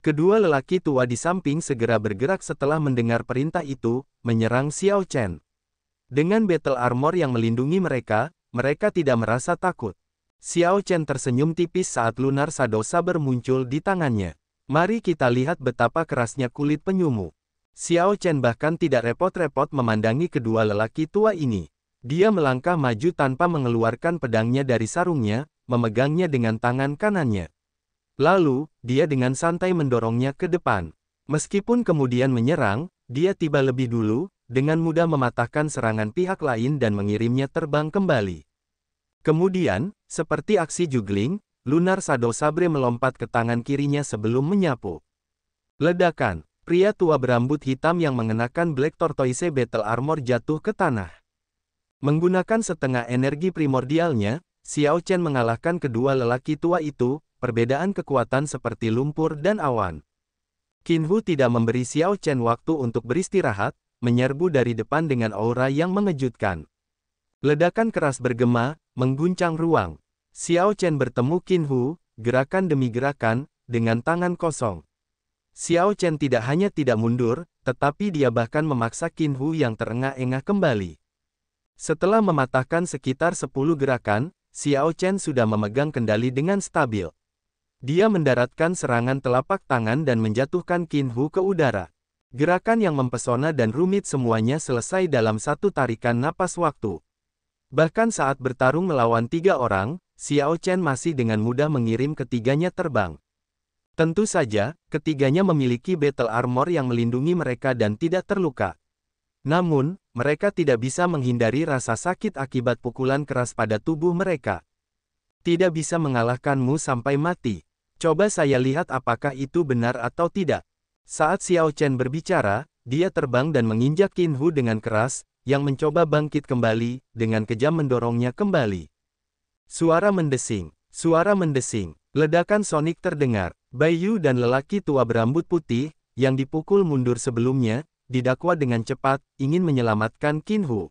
Kedua lelaki tua di samping segera bergerak setelah mendengar perintah itu, menyerang Xiao Chen. Dengan battle armor yang melindungi mereka, mereka tidak merasa takut. Xiao Chen tersenyum tipis saat lunar Shadow Saber muncul di tangannya. Mari kita lihat betapa kerasnya kulit penyumu. Xiao Chen bahkan tidak repot-repot memandangi kedua lelaki tua ini. Dia melangkah maju tanpa mengeluarkan pedangnya dari sarungnya, memegangnya dengan tangan kanannya. Lalu, dia dengan santai mendorongnya ke depan. Meskipun kemudian menyerang, dia tiba lebih dulu, dengan mudah mematahkan serangan pihak lain dan mengirimnya terbang kembali. Kemudian, seperti aksi juggling, Lunar Sado Sabre melompat ke tangan kirinya sebelum menyapu. Ledakan, pria tua berambut hitam yang mengenakan Black Tortoise Battle Armor jatuh ke tanah. Menggunakan setengah energi primordialnya, Xiao Chen mengalahkan kedua lelaki tua itu, perbedaan kekuatan seperti lumpur dan awan. Kinhu tidak memberi Xiao Chen waktu untuk beristirahat, menyerbu dari depan dengan aura yang mengejutkan. Ledakan keras bergema, mengguncang ruang. Xiao Chen bertemu Kinhu, gerakan demi gerakan, dengan tangan kosong. Xiao Chen tidak hanya tidak mundur, tetapi dia bahkan memaksa Kinhu yang terengah-engah kembali. Setelah mematahkan sekitar 10 gerakan, Xiao Chen sudah memegang kendali dengan stabil. Dia mendaratkan serangan telapak tangan dan menjatuhkan Kinhu ke udara. Gerakan yang mempesona dan rumit semuanya selesai dalam satu tarikan napas waktu. Bahkan saat bertarung melawan tiga orang, Xiao Chen masih dengan mudah mengirim ketiganya terbang. Tentu saja, ketiganya memiliki battle armor yang melindungi mereka dan tidak terluka. Namun, mereka tidak bisa menghindari rasa sakit akibat pukulan keras pada tubuh mereka. Tidak bisa mengalahkanmu sampai mati. Coba saya lihat apakah itu benar atau tidak. Saat Xiao Chen berbicara, dia terbang dan menginjak Qin Hu dengan keras, yang mencoba bangkit kembali, dengan kejam mendorongnya kembali. Suara mendesing, suara mendesing, ledakan sonik terdengar. Bayu dan lelaki tua berambut putih, yang dipukul mundur sebelumnya, didakwa dengan cepat, ingin menyelamatkan Qin Hu.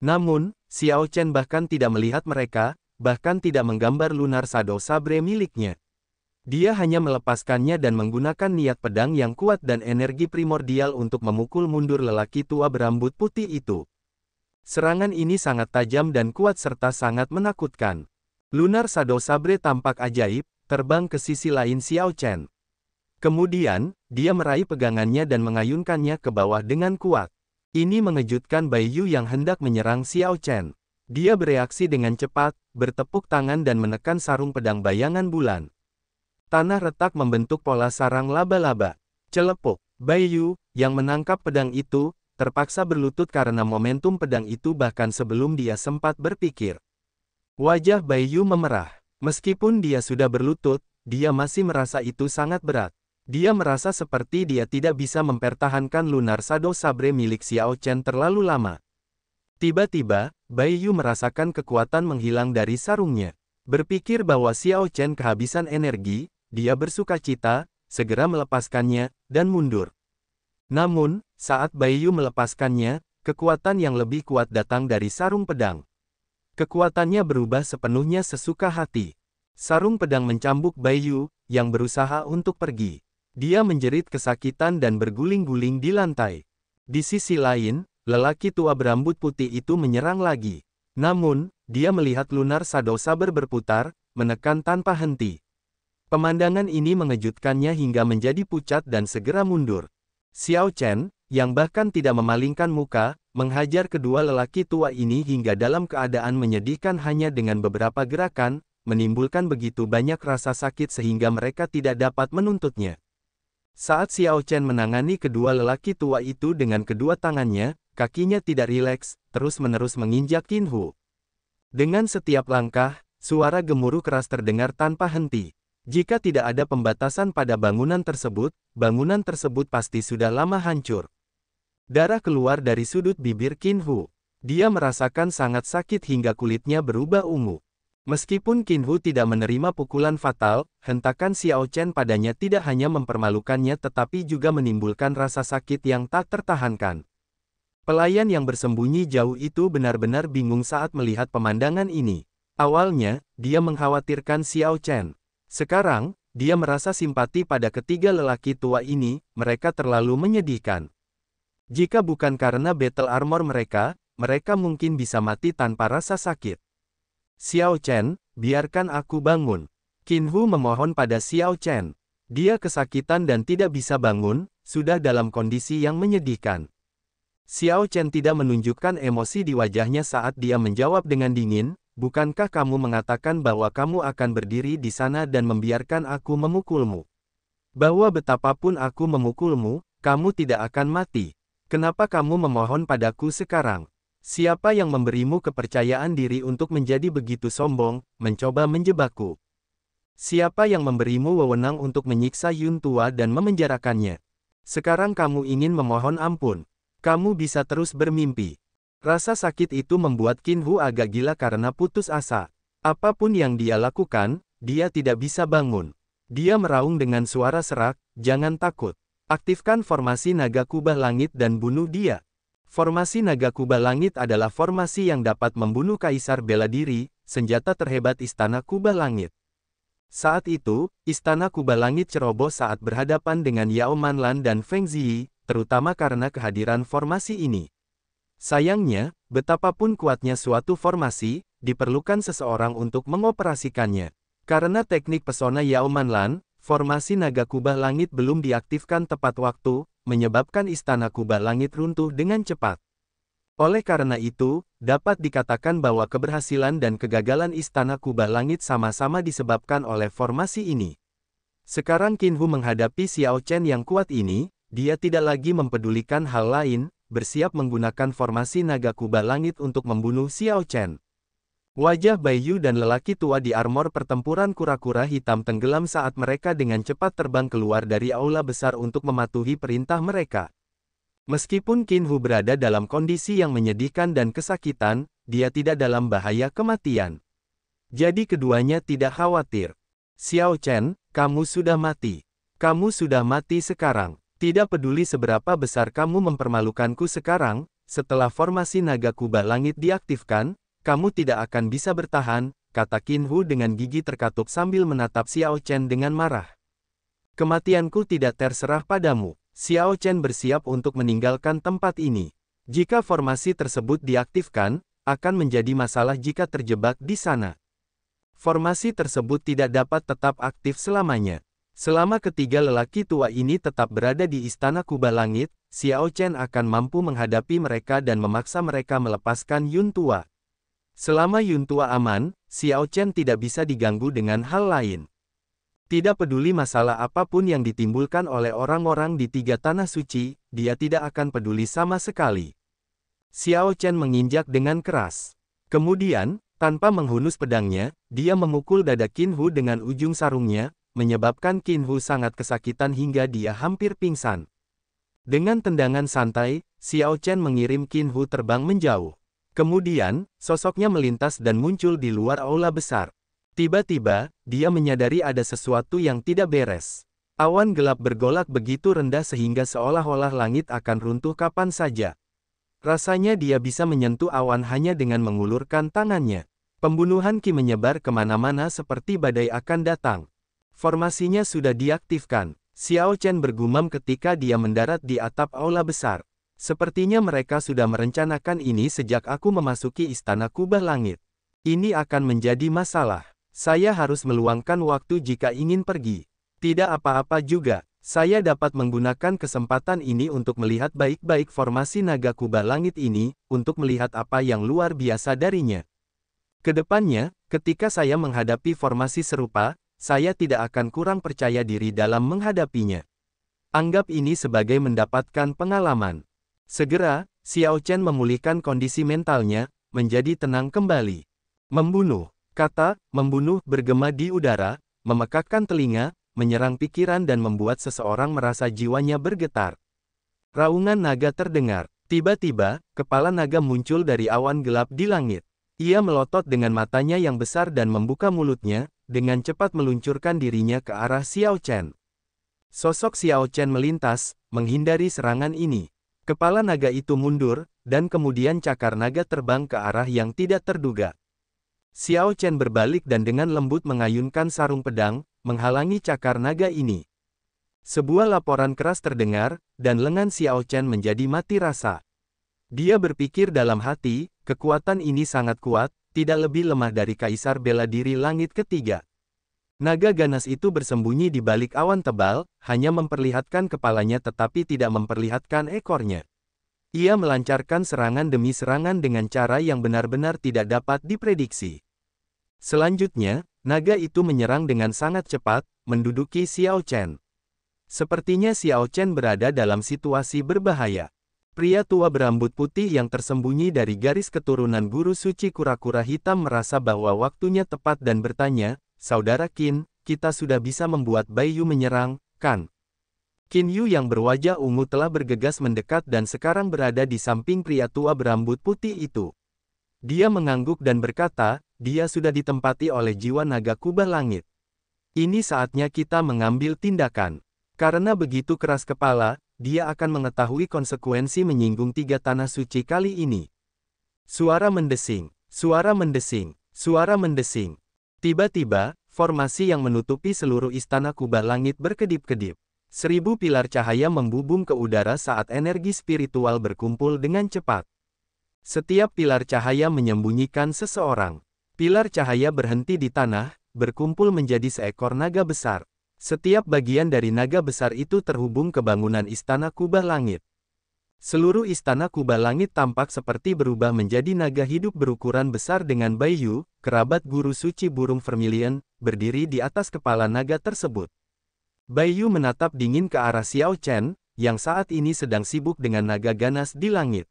Namun, Xiao Chen bahkan tidak melihat mereka, bahkan tidak menggambar lunar Sado Sabre miliknya. Dia hanya melepaskannya dan menggunakan niat pedang yang kuat dan energi primordial untuk memukul mundur lelaki tua berambut putih itu. Serangan ini sangat tajam dan kuat serta sangat menakutkan. Lunar Sado Sabre tampak ajaib, terbang ke sisi lain Xiao Chen. Kemudian, dia meraih pegangannya dan mengayunkannya ke bawah dengan kuat. Ini mengejutkan Bai Yu yang hendak menyerang Xiao Chen. Dia bereaksi dengan cepat, bertepuk tangan dan menekan sarung pedang bayangan bulan. Tanah retak membentuk pola sarang laba-laba. Celepuk, Bayu, yang menangkap pedang itu, terpaksa berlutut karena momentum pedang itu bahkan sebelum dia sempat berpikir. Wajah Bayu memerah. Meskipun dia sudah berlutut, dia masih merasa itu sangat berat. Dia merasa seperti dia tidak bisa mempertahankan lunar Sado Sabre milik Xiao Chen terlalu lama. Tiba-tiba, Bayu merasakan kekuatan menghilang dari sarungnya. Berpikir bahwa Xiao Chen kehabisan energi, dia bersuka cita, segera melepaskannya, dan mundur. Namun, saat Bayu melepaskannya, kekuatan yang lebih kuat datang dari sarung pedang. Kekuatannya berubah sepenuhnya sesuka hati. Sarung pedang mencambuk Bayu, yang berusaha untuk pergi. Dia menjerit kesakitan dan berguling-guling di lantai. Di sisi lain, lelaki tua berambut putih itu menyerang lagi. Namun, dia melihat lunar Sado Saber berputar, menekan tanpa henti. Pemandangan ini mengejutkannya hingga menjadi pucat dan segera mundur. Xiao Chen, yang bahkan tidak memalingkan muka, menghajar kedua lelaki tua ini hingga dalam keadaan menyedihkan hanya dengan beberapa gerakan, menimbulkan begitu banyak rasa sakit sehingga mereka tidak dapat menuntutnya. Saat Xiao Chen menangani kedua lelaki tua itu dengan kedua tangannya, kakinya tidak rileks, terus-menerus menginjak Qin Hu. Dengan setiap langkah, suara gemuruh keras terdengar tanpa henti. Jika tidak ada pembatasan pada bangunan tersebut, bangunan tersebut pasti sudah lama hancur. Darah keluar dari sudut bibir Kinhu. Dia merasakan sangat sakit hingga kulitnya berubah ungu. Meskipun Kinhu tidak menerima pukulan fatal, hentakan Xiao Chen padanya tidak hanya mempermalukannya tetapi juga menimbulkan rasa sakit yang tak tertahankan. Pelayan yang bersembunyi jauh itu benar-benar bingung saat melihat pemandangan ini. Awalnya, dia mengkhawatirkan Xiao Chen. Sekarang, dia merasa simpati pada ketiga lelaki tua ini, mereka terlalu menyedihkan. Jika bukan karena battle armor mereka, mereka mungkin bisa mati tanpa rasa sakit. Xiao Chen, biarkan aku bangun. Qin Hu memohon pada Xiao Chen. Dia kesakitan dan tidak bisa bangun, sudah dalam kondisi yang menyedihkan. Xiao Chen tidak menunjukkan emosi di wajahnya saat dia menjawab dengan dingin, Bukankah kamu mengatakan bahwa kamu akan berdiri di sana dan membiarkan aku memukulmu? Bahwa betapapun aku memukulmu, kamu tidak akan mati. Kenapa kamu memohon padaku sekarang? Siapa yang memberimu kepercayaan diri untuk menjadi begitu sombong, mencoba menjebakku? Siapa yang memberimu wewenang untuk menyiksa Yun Tua dan memenjarakannya? Sekarang kamu ingin memohon ampun. Kamu bisa terus bermimpi. Rasa sakit itu membuat Qin Hu agak gila karena putus asa. Apapun yang dia lakukan, dia tidak bisa bangun. Dia meraung dengan suara serak, jangan takut. Aktifkan formasi naga kubah langit dan bunuh dia. Formasi naga kubah langit adalah formasi yang dapat membunuh Kaisar bela diri, senjata terhebat Istana Kubah Langit. Saat itu, Istana Kubah Langit ceroboh saat berhadapan dengan Yao Manlan dan Feng Ziyi, terutama karena kehadiran formasi ini. Sayangnya, betapapun kuatnya suatu formasi, diperlukan seseorang untuk mengoperasikannya. Karena teknik pesona Yao Manlan, formasi naga kubah langit belum diaktifkan tepat waktu, menyebabkan istana kubah langit runtuh dengan cepat. Oleh karena itu, dapat dikatakan bahwa keberhasilan dan kegagalan istana kubah langit sama-sama disebabkan oleh formasi ini. Sekarang Qin Hu menghadapi Xiao Chen yang kuat ini, dia tidak lagi mempedulikan hal lain, bersiap menggunakan formasi naga kuba langit untuk membunuh Xiao Chen. Wajah Yu dan lelaki tua di armor pertempuran kura-kura hitam tenggelam saat mereka dengan cepat terbang keluar dari aula besar untuk mematuhi perintah mereka. Meskipun Qin Hu berada dalam kondisi yang menyedihkan dan kesakitan, dia tidak dalam bahaya kematian. Jadi keduanya tidak khawatir. Xiao Chen, kamu sudah mati. Kamu sudah mati sekarang. Tidak peduli seberapa besar kamu mempermalukanku sekarang, setelah formasi naga kuba langit diaktifkan, kamu tidak akan bisa bertahan, kata Qin Hu dengan gigi terkatup sambil menatap Xiao Chen dengan marah. Kematianku tidak terserah padamu. Xiao Chen bersiap untuk meninggalkan tempat ini. Jika formasi tersebut diaktifkan, akan menjadi masalah jika terjebak di sana. Formasi tersebut tidak dapat tetap aktif selamanya. Selama ketiga lelaki tua ini tetap berada di istana Kuba Langit, Xiao Chen akan mampu menghadapi mereka dan memaksa mereka melepaskan Yun Tua. Selama Yun Tua aman, Xiao Chen tidak bisa diganggu dengan hal lain. Tidak peduli masalah apapun yang ditimbulkan oleh orang-orang di tiga tanah suci, dia tidak akan peduli sama sekali. Xiao Chen menginjak dengan keras. Kemudian, tanpa menghunus pedangnya, dia memukul dada Qin Hu dengan ujung sarungnya, menyebabkan Qin Hu sangat kesakitan hingga dia hampir pingsan. Dengan tendangan santai, Xiao Chen mengirim Qin Hu terbang menjauh. Kemudian, sosoknya melintas dan muncul di luar aula besar. Tiba-tiba, dia menyadari ada sesuatu yang tidak beres. Awan gelap bergolak begitu rendah sehingga seolah-olah langit akan runtuh kapan saja. Rasanya dia bisa menyentuh awan hanya dengan mengulurkan tangannya. Pembunuhan Ki menyebar kemana-mana seperti badai akan datang. Formasinya sudah diaktifkan, Xiao Chen bergumam ketika dia mendarat di atap aula besar. Sepertinya mereka sudah merencanakan ini sejak aku memasuki istana kubah langit. Ini akan menjadi masalah. Saya harus meluangkan waktu jika ingin pergi. Tidak apa-apa juga, saya dapat menggunakan kesempatan ini untuk melihat baik-baik formasi naga kubah langit ini, untuk melihat apa yang luar biasa darinya. Kedepannya, ketika saya menghadapi formasi serupa, saya tidak akan kurang percaya diri dalam menghadapinya. Anggap ini sebagai mendapatkan pengalaman. Segera, Xiao Chen memulihkan kondisi mentalnya, menjadi tenang kembali. Membunuh, kata, membunuh bergema di udara, memekakkan telinga, menyerang pikiran dan membuat seseorang merasa jiwanya bergetar. Raungan naga terdengar. Tiba-tiba, kepala naga muncul dari awan gelap di langit. Ia melotot dengan matanya yang besar dan membuka mulutnya, dengan cepat meluncurkan dirinya ke arah Xiao Chen. Sosok Xiao Chen melintas, menghindari serangan ini. Kepala naga itu mundur, dan kemudian cakar naga terbang ke arah yang tidak terduga. Xiao Chen berbalik dan dengan lembut mengayunkan sarung pedang, menghalangi cakar naga ini. Sebuah laporan keras terdengar, dan lengan Xiao Chen menjadi mati rasa. Dia berpikir dalam hati, kekuatan ini sangat kuat, tidak lebih lemah dari kaisar bela diri langit ketiga. Naga ganas itu bersembunyi di balik awan tebal, hanya memperlihatkan kepalanya tetapi tidak memperlihatkan ekornya. Ia melancarkan serangan demi serangan dengan cara yang benar-benar tidak dapat diprediksi. Selanjutnya, naga itu menyerang dengan sangat cepat, menduduki Xiao Chen. Sepertinya Xiao Chen berada dalam situasi berbahaya. Pria tua berambut putih yang tersembunyi dari garis keturunan guru suci kura-kura hitam merasa bahwa waktunya tepat dan bertanya, Saudara Kin, kita sudah bisa membuat Bayu menyerang, kan? Kin Yu yang berwajah ungu telah bergegas mendekat dan sekarang berada di samping pria tua berambut putih itu. Dia mengangguk dan berkata, dia sudah ditempati oleh jiwa naga kubah langit. Ini saatnya kita mengambil tindakan. Karena begitu keras kepala, dia akan mengetahui konsekuensi menyinggung tiga tanah suci kali ini. Suara mendesing, suara mendesing, suara mendesing. Tiba-tiba, formasi yang menutupi seluruh istana kubah langit berkedip-kedip. Seribu pilar cahaya membubung ke udara saat energi spiritual berkumpul dengan cepat. Setiap pilar cahaya menyembunyikan seseorang. Pilar cahaya berhenti di tanah, berkumpul menjadi seekor naga besar. Setiap bagian dari naga besar itu terhubung ke bangunan istana kubah langit. Seluruh istana kubah langit tampak seperti berubah menjadi naga hidup berukuran besar dengan Bayu, kerabat guru suci burung vermilion, berdiri di atas kepala naga tersebut. Bayu menatap dingin ke arah Xiao Chen, yang saat ini sedang sibuk dengan naga ganas di langit.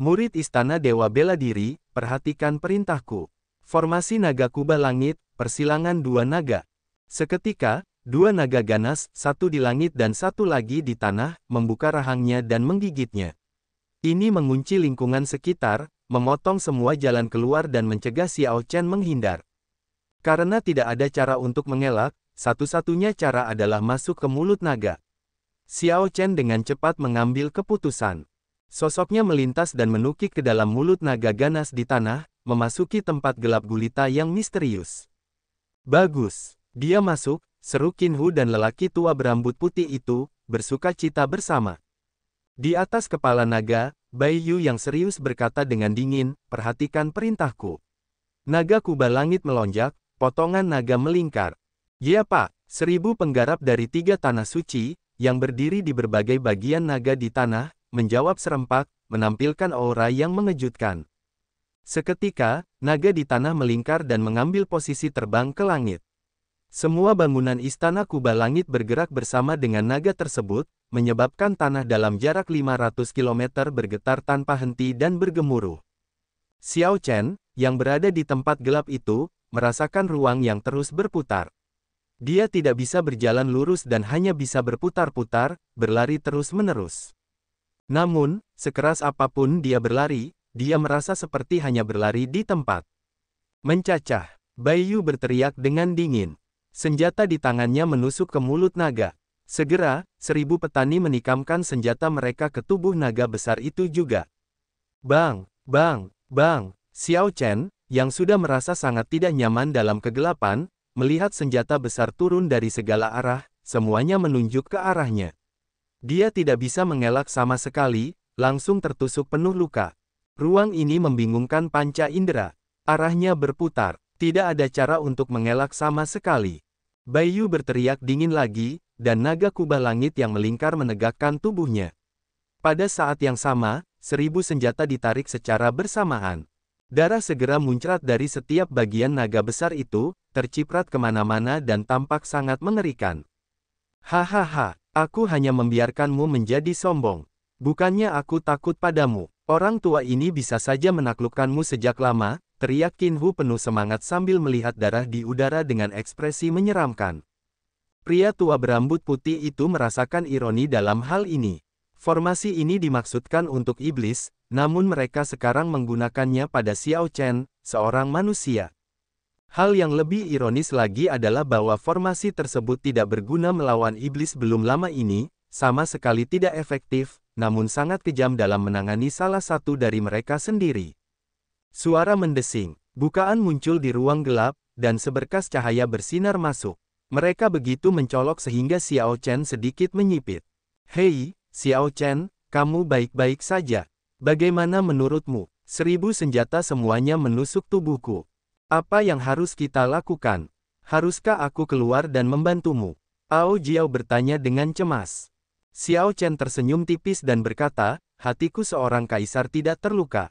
Murid istana Dewa Bela Diri, perhatikan perintahku. Formasi naga kubah langit, persilangan dua naga. Seketika, Dua naga ganas, satu di langit dan satu lagi di tanah, membuka rahangnya dan menggigitnya. Ini mengunci lingkungan sekitar, memotong semua jalan keluar dan mencegah Xiao Chen menghindar. Karena tidak ada cara untuk mengelak, satu-satunya cara adalah masuk ke mulut naga. Xiao Chen dengan cepat mengambil keputusan. Sosoknya melintas dan menukik ke dalam mulut naga ganas di tanah, memasuki tempat gelap gulita yang misterius. Bagus, dia masuk, Seru Kinhu dan lelaki tua berambut putih itu, bersuka cita bersama. Di atas kepala naga, Bai Yu yang serius berkata dengan dingin, perhatikan perintahku. Naga kubah langit melonjak, potongan naga melingkar. Ya Pak, seribu penggarap dari tiga tanah suci, yang berdiri di berbagai bagian naga di tanah, menjawab serempak, menampilkan aura yang mengejutkan. Seketika, naga di tanah melingkar dan mengambil posisi terbang ke langit. Semua bangunan istana Kuba Langit bergerak bersama dengan naga tersebut, menyebabkan tanah dalam jarak 500 km bergetar tanpa henti dan bergemuruh. Xiao Chen, yang berada di tempat gelap itu, merasakan ruang yang terus berputar. Dia tidak bisa berjalan lurus dan hanya bisa berputar-putar, berlari terus-menerus. Namun, sekeras apapun dia berlari, dia merasa seperti hanya berlari di tempat. Mencacah, Bayu berteriak dengan dingin. Senjata di tangannya menusuk ke mulut naga. Segera, seribu petani menikamkan senjata mereka ke tubuh naga besar itu juga. Bang, bang, bang, Xiao Chen, yang sudah merasa sangat tidak nyaman dalam kegelapan, melihat senjata besar turun dari segala arah, semuanya menunjuk ke arahnya. Dia tidak bisa mengelak sama sekali, langsung tertusuk penuh luka. Ruang ini membingungkan panca indera. Arahnya berputar. Tidak ada cara untuk mengelak sama sekali. Bayu berteriak dingin lagi, dan naga kubah langit yang melingkar menegakkan tubuhnya. Pada saat yang sama, seribu senjata ditarik secara bersamaan. Darah segera muncrat dari setiap bagian naga besar itu, terciprat kemana-mana dan tampak sangat mengerikan. Hahaha, aku hanya membiarkanmu menjadi sombong. Bukannya aku takut padamu. Orang tua ini bisa saja menaklukkanmu sejak lama, Teriak Hu penuh semangat sambil melihat darah di udara dengan ekspresi menyeramkan. Pria tua berambut putih itu merasakan ironi dalam hal ini. Formasi ini dimaksudkan untuk iblis, namun mereka sekarang menggunakannya pada Xiao Chen, seorang manusia. Hal yang lebih ironis lagi adalah bahwa formasi tersebut tidak berguna melawan iblis belum lama ini, sama sekali tidak efektif, namun sangat kejam dalam menangani salah satu dari mereka sendiri. Suara mendesing, bukaan muncul di ruang gelap, dan seberkas cahaya bersinar masuk. Mereka begitu mencolok sehingga Xiao Chen sedikit menyipit. Hei, Xiao Chen, kamu baik-baik saja. Bagaimana menurutmu? Seribu senjata semuanya menusuk tubuhku. Apa yang harus kita lakukan? Haruskah aku keluar dan membantumu? Ao Jiao bertanya dengan cemas. Xiao Chen tersenyum tipis dan berkata, hatiku seorang kaisar tidak terluka.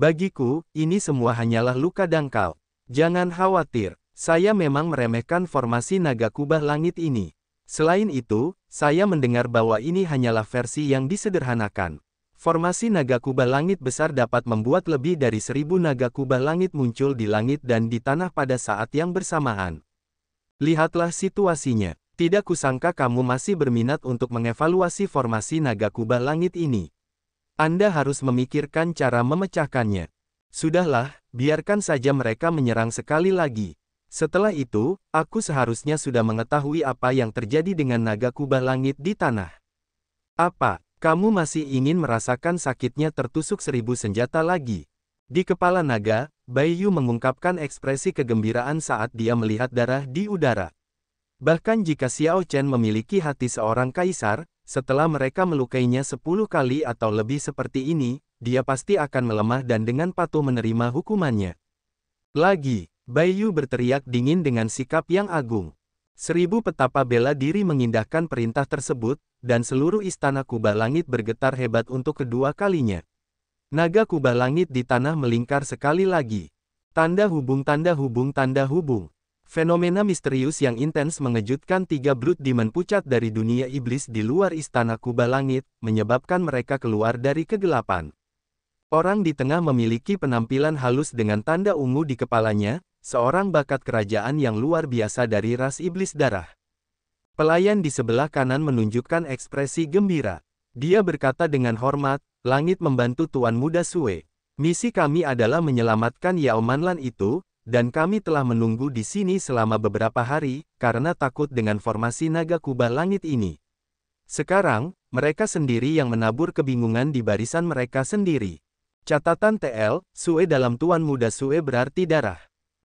Bagiku, ini semua hanyalah luka dangkal. Jangan khawatir, saya memang meremehkan formasi naga kubah langit ini. Selain itu, saya mendengar bahwa ini hanyalah versi yang disederhanakan. Formasi naga kubah langit besar dapat membuat lebih dari seribu naga kubah langit muncul di langit dan di tanah pada saat yang bersamaan. Lihatlah situasinya. Tidak kusangka kamu masih berminat untuk mengevaluasi formasi naga kubah langit ini. Anda harus memikirkan cara memecahkannya. Sudahlah, biarkan saja mereka menyerang sekali lagi. Setelah itu, aku seharusnya sudah mengetahui apa yang terjadi dengan naga kubah langit di tanah. Apa, kamu masih ingin merasakan sakitnya tertusuk seribu senjata lagi? Di kepala naga, Bayu mengungkapkan ekspresi kegembiraan saat dia melihat darah di udara. Bahkan jika Xiao Chen memiliki hati seorang kaisar, setelah mereka melukainya sepuluh kali atau lebih seperti ini, dia pasti akan melemah dan dengan patuh menerima hukumannya. Lagi, Bayu berteriak dingin dengan sikap yang agung. Seribu petapa bela diri mengindahkan perintah tersebut, dan seluruh istana kubah langit bergetar hebat untuk kedua kalinya. Naga kubah langit di tanah melingkar sekali lagi. Tanda hubung tanda hubung tanda hubung. Fenomena misterius yang intens mengejutkan tiga Blood Demon pucat dari dunia iblis di luar istana kubah Langit, menyebabkan mereka keluar dari kegelapan. Orang di tengah memiliki penampilan halus dengan tanda ungu di kepalanya, seorang bakat kerajaan yang luar biasa dari ras iblis darah. Pelayan di sebelah kanan menunjukkan ekspresi gembira. Dia berkata dengan hormat, langit membantu Tuan Muda Sue. Misi kami adalah menyelamatkan Yao Manlan itu, dan kami telah menunggu di sini selama beberapa hari, karena takut dengan formasi naga kubah langit ini. Sekarang, mereka sendiri yang menabur kebingungan di barisan mereka sendiri. Catatan TL, Sue dalam Tuan Muda Sue berarti darah.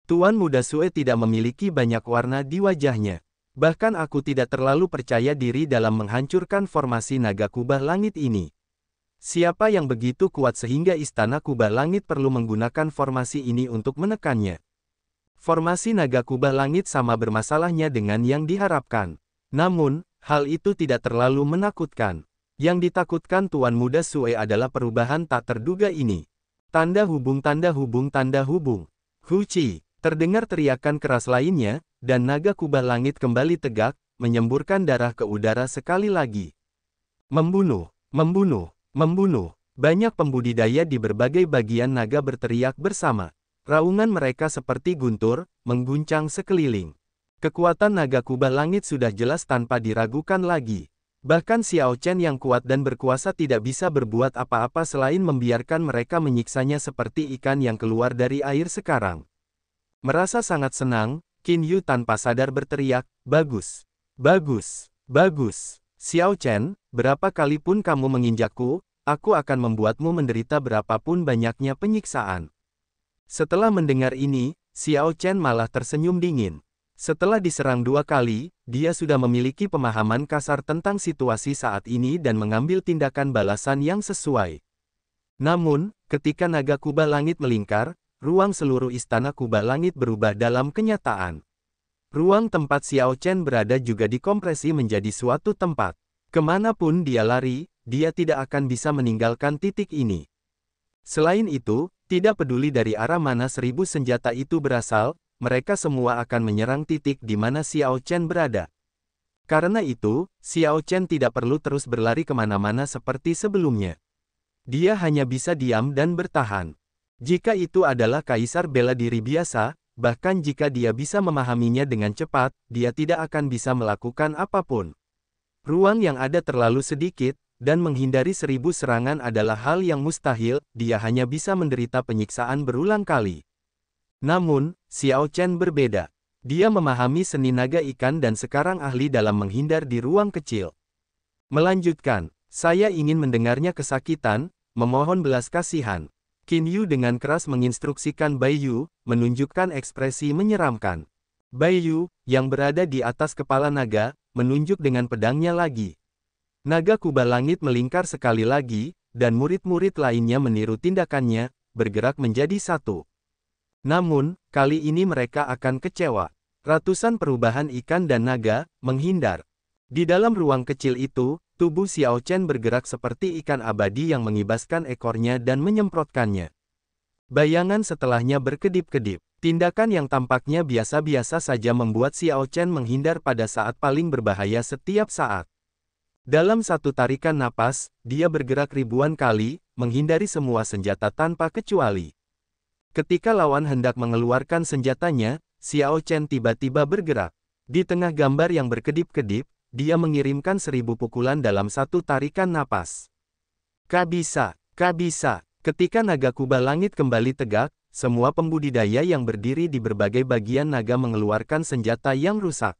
Tuan Muda Sue tidak memiliki banyak warna di wajahnya. Bahkan aku tidak terlalu percaya diri dalam menghancurkan formasi naga kubah langit ini. Siapa yang begitu kuat sehingga Istana Kubah Langit perlu menggunakan formasi ini untuk menekannya? Formasi naga Kubah Langit sama bermasalahnya dengan yang diharapkan. Namun, hal itu tidak terlalu menakutkan. Yang ditakutkan Tuan Muda Sue adalah perubahan tak terduga ini. Tanda hubung tanda hubung tanda hubung. Huci, terdengar teriakan keras lainnya, dan naga Kubah Langit kembali tegak, menyemburkan darah ke udara sekali lagi. Membunuh, membunuh. Membunuh. Banyak pembudidaya di berbagai bagian naga berteriak bersama. Raungan mereka seperti guntur, mengguncang sekeliling. Kekuatan naga kubah langit sudah jelas tanpa diragukan lagi. Bahkan Xiao Chen yang kuat dan berkuasa tidak bisa berbuat apa-apa selain membiarkan mereka menyiksanya seperti ikan yang keluar dari air sekarang. Merasa sangat senang, Qin Yu tanpa sadar berteriak, bagus, bagus, bagus. Xiao Chen, berapa kali pun kamu menginjakku, aku akan membuatmu menderita berapapun banyaknya penyiksaan. Setelah mendengar ini, Xiao Chen malah tersenyum dingin. Setelah diserang dua kali, dia sudah memiliki pemahaman kasar tentang situasi saat ini dan mengambil tindakan balasan yang sesuai. Namun, ketika naga kuba langit melingkar, ruang seluruh istana kuba langit berubah dalam kenyataan. Ruang tempat Xiao Chen berada juga dikompresi menjadi suatu tempat. Kemanapun dia lari, dia tidak akan bisa meninggalkan titik ini. Selain itu, tidak peduli dari arah mana seribu senjata itu berasal, mereka semua akan menyerang titik di mana Xiao Chen berada. Karena itu, Xiao Chen tidak perlu terus berlari kemana-mana seperti sebelumnya. Dia hanya bisa diam dan bertahan. Jika itu adalah kaisar bela diri biasa, bahkan jika dia bisa memahaminya dengan cepat, dia tidak akan bisa melakukan apapun. Ruang yang ada terlalu sedikit, dan menghindari seribu serangan adalah hal yang mustahil, dia hanya bisa menderita penyiksaan berulang kali. Namun, Xiao Chen berbeda. Dia memahami seni naga ikan dan sekarang ahli dalam menghindar di ruang kecil. Melanjutkan, saya ingin mendengarnya kesakitan, memohon belas kasihan. Qin Yu dengan keras menginstruksikan Bai Yu, menunjukkan ekspresi menyeramkan. Bai Yu, yang berada di atas kepala naga, menunjuk dengan pedangnya lagi. Naga kuba langit melingkar sekali lagi, dan murid-murid lainnya meniru tindakannya, bergerak menjadi satu. Namun, kali ini mereka akan kecewa. Ratusan perubahan ikan dan naga, menghindar. Di dalam ruang kecil itu, Tubuh Xiao Chen bergerak seperti ikan abadi yang mengibaskan ekornya dan menyemprotkannya. Bayangan setelahnya berkedip-kedip. Tindakan yang tampaknya biasa-biasa saja membuat Xiao Chen menghindar pada saat paling berbahaya setiap saat. Dalam satu tarikan napas, dia bergerak ribuan kali, menghindari semua senjata tanpa kecuali. Ketika lawan hendak mengeluarkan senjatanya, Xiao Chen tiba-tiba bergerak. Di tengah gambar yang berkedip-kedip, dia mengirimkan seribu pukulan dalam satu tarikan napas. Kabisa, kabisa, ketika naga kuba langit kembali tegak, semua pembudidaya yang berdiri di berbagai bagian naga mengeluarkan senjata yang rusak.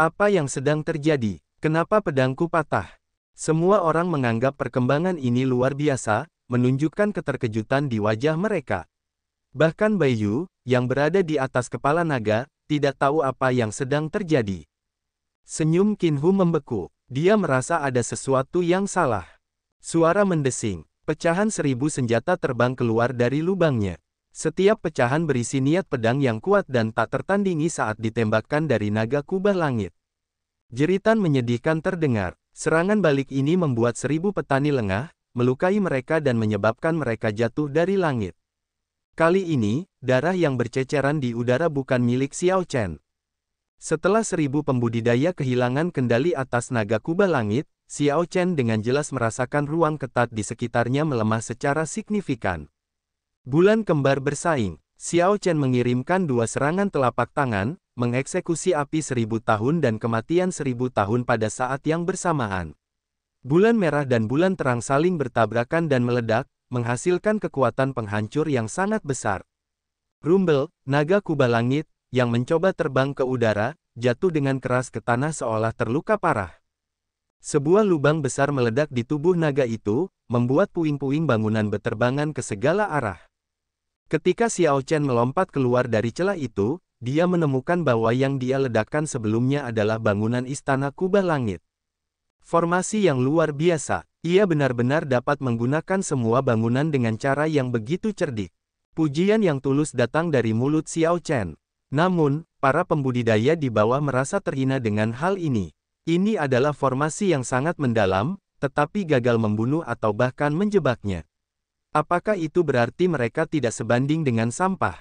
Apa yang sedang terjadi? Kenapa pedangku patah? Semua orang menganggap perkembangan ini luar biasa, menunjukkan keterkejutan di wajah mereka. Bahkan Bayu, yang berada di atas kepala naga, tidak tahu apa yang sedang terjadi. Senyum Kinhu membeku. Dia merasa ada sesuatu yang salah. Suara mendesing. Pecahan seribu senjata terbang keluar dari lubangnya. Setiap pecahan berisi niat pedang yang kuat dan tak tertandingi saat ditembakkan dari naga kubah langit. Jeritan menyedihkan terdengar. Serangan balik ini membuat seribu petani lengah, melukai mereka dan menyebabkan mereka jatuh dari langit. Kali ini, darah yang berceceran di udara bukan milik Xiao Chen, setelah seribu pembudidaya kehilangan kendali atas naga kuba langit, Xiao Chen dengan jelas merasakan ruang ketat di sekitarnya melemah secara signifikan. Bulan kembar bersaing, Xiao Chen mengirimkan dua serangan telapak tangan, mengeksekusi api seribu tahun dan kematian seribu tahun pada saat yang bersamaan. Bulan merah dan bulan terang saling bertabrakan dan meledak, menghasilkan kekuatan penghancur yang sangat besar. Rumble, naga kuba langit, yang mencoba terbang ke udara, jatuh dengan keras ke tanah seolah terluka parah. Sebuah lubang besar meledak di tubuh naga itu, membuat puing-puing bangunan beterbangan ke segala arah. Ketika Xiao Chen melompat keluar dari celah itu, dia menemukan bahwa yang dia ledakan sebelumnya adalah bangunan istana kubah langit. Formasi yang luar biasa, ia benar-benar dapat menggunakan semua bangunan dengan cara yang begitu cerdik. Pujian yang tulus datang dari mulut Xiao Chen. Namun, para pembudidaya di bawah merasa terhina dengan hal ini. Ini adalah formasi yang sangat mendalam, tetapi gagal membunuh atau bahkan menjebaknya. Apakah itu berarti mereka tidak sebanding dengan sampah?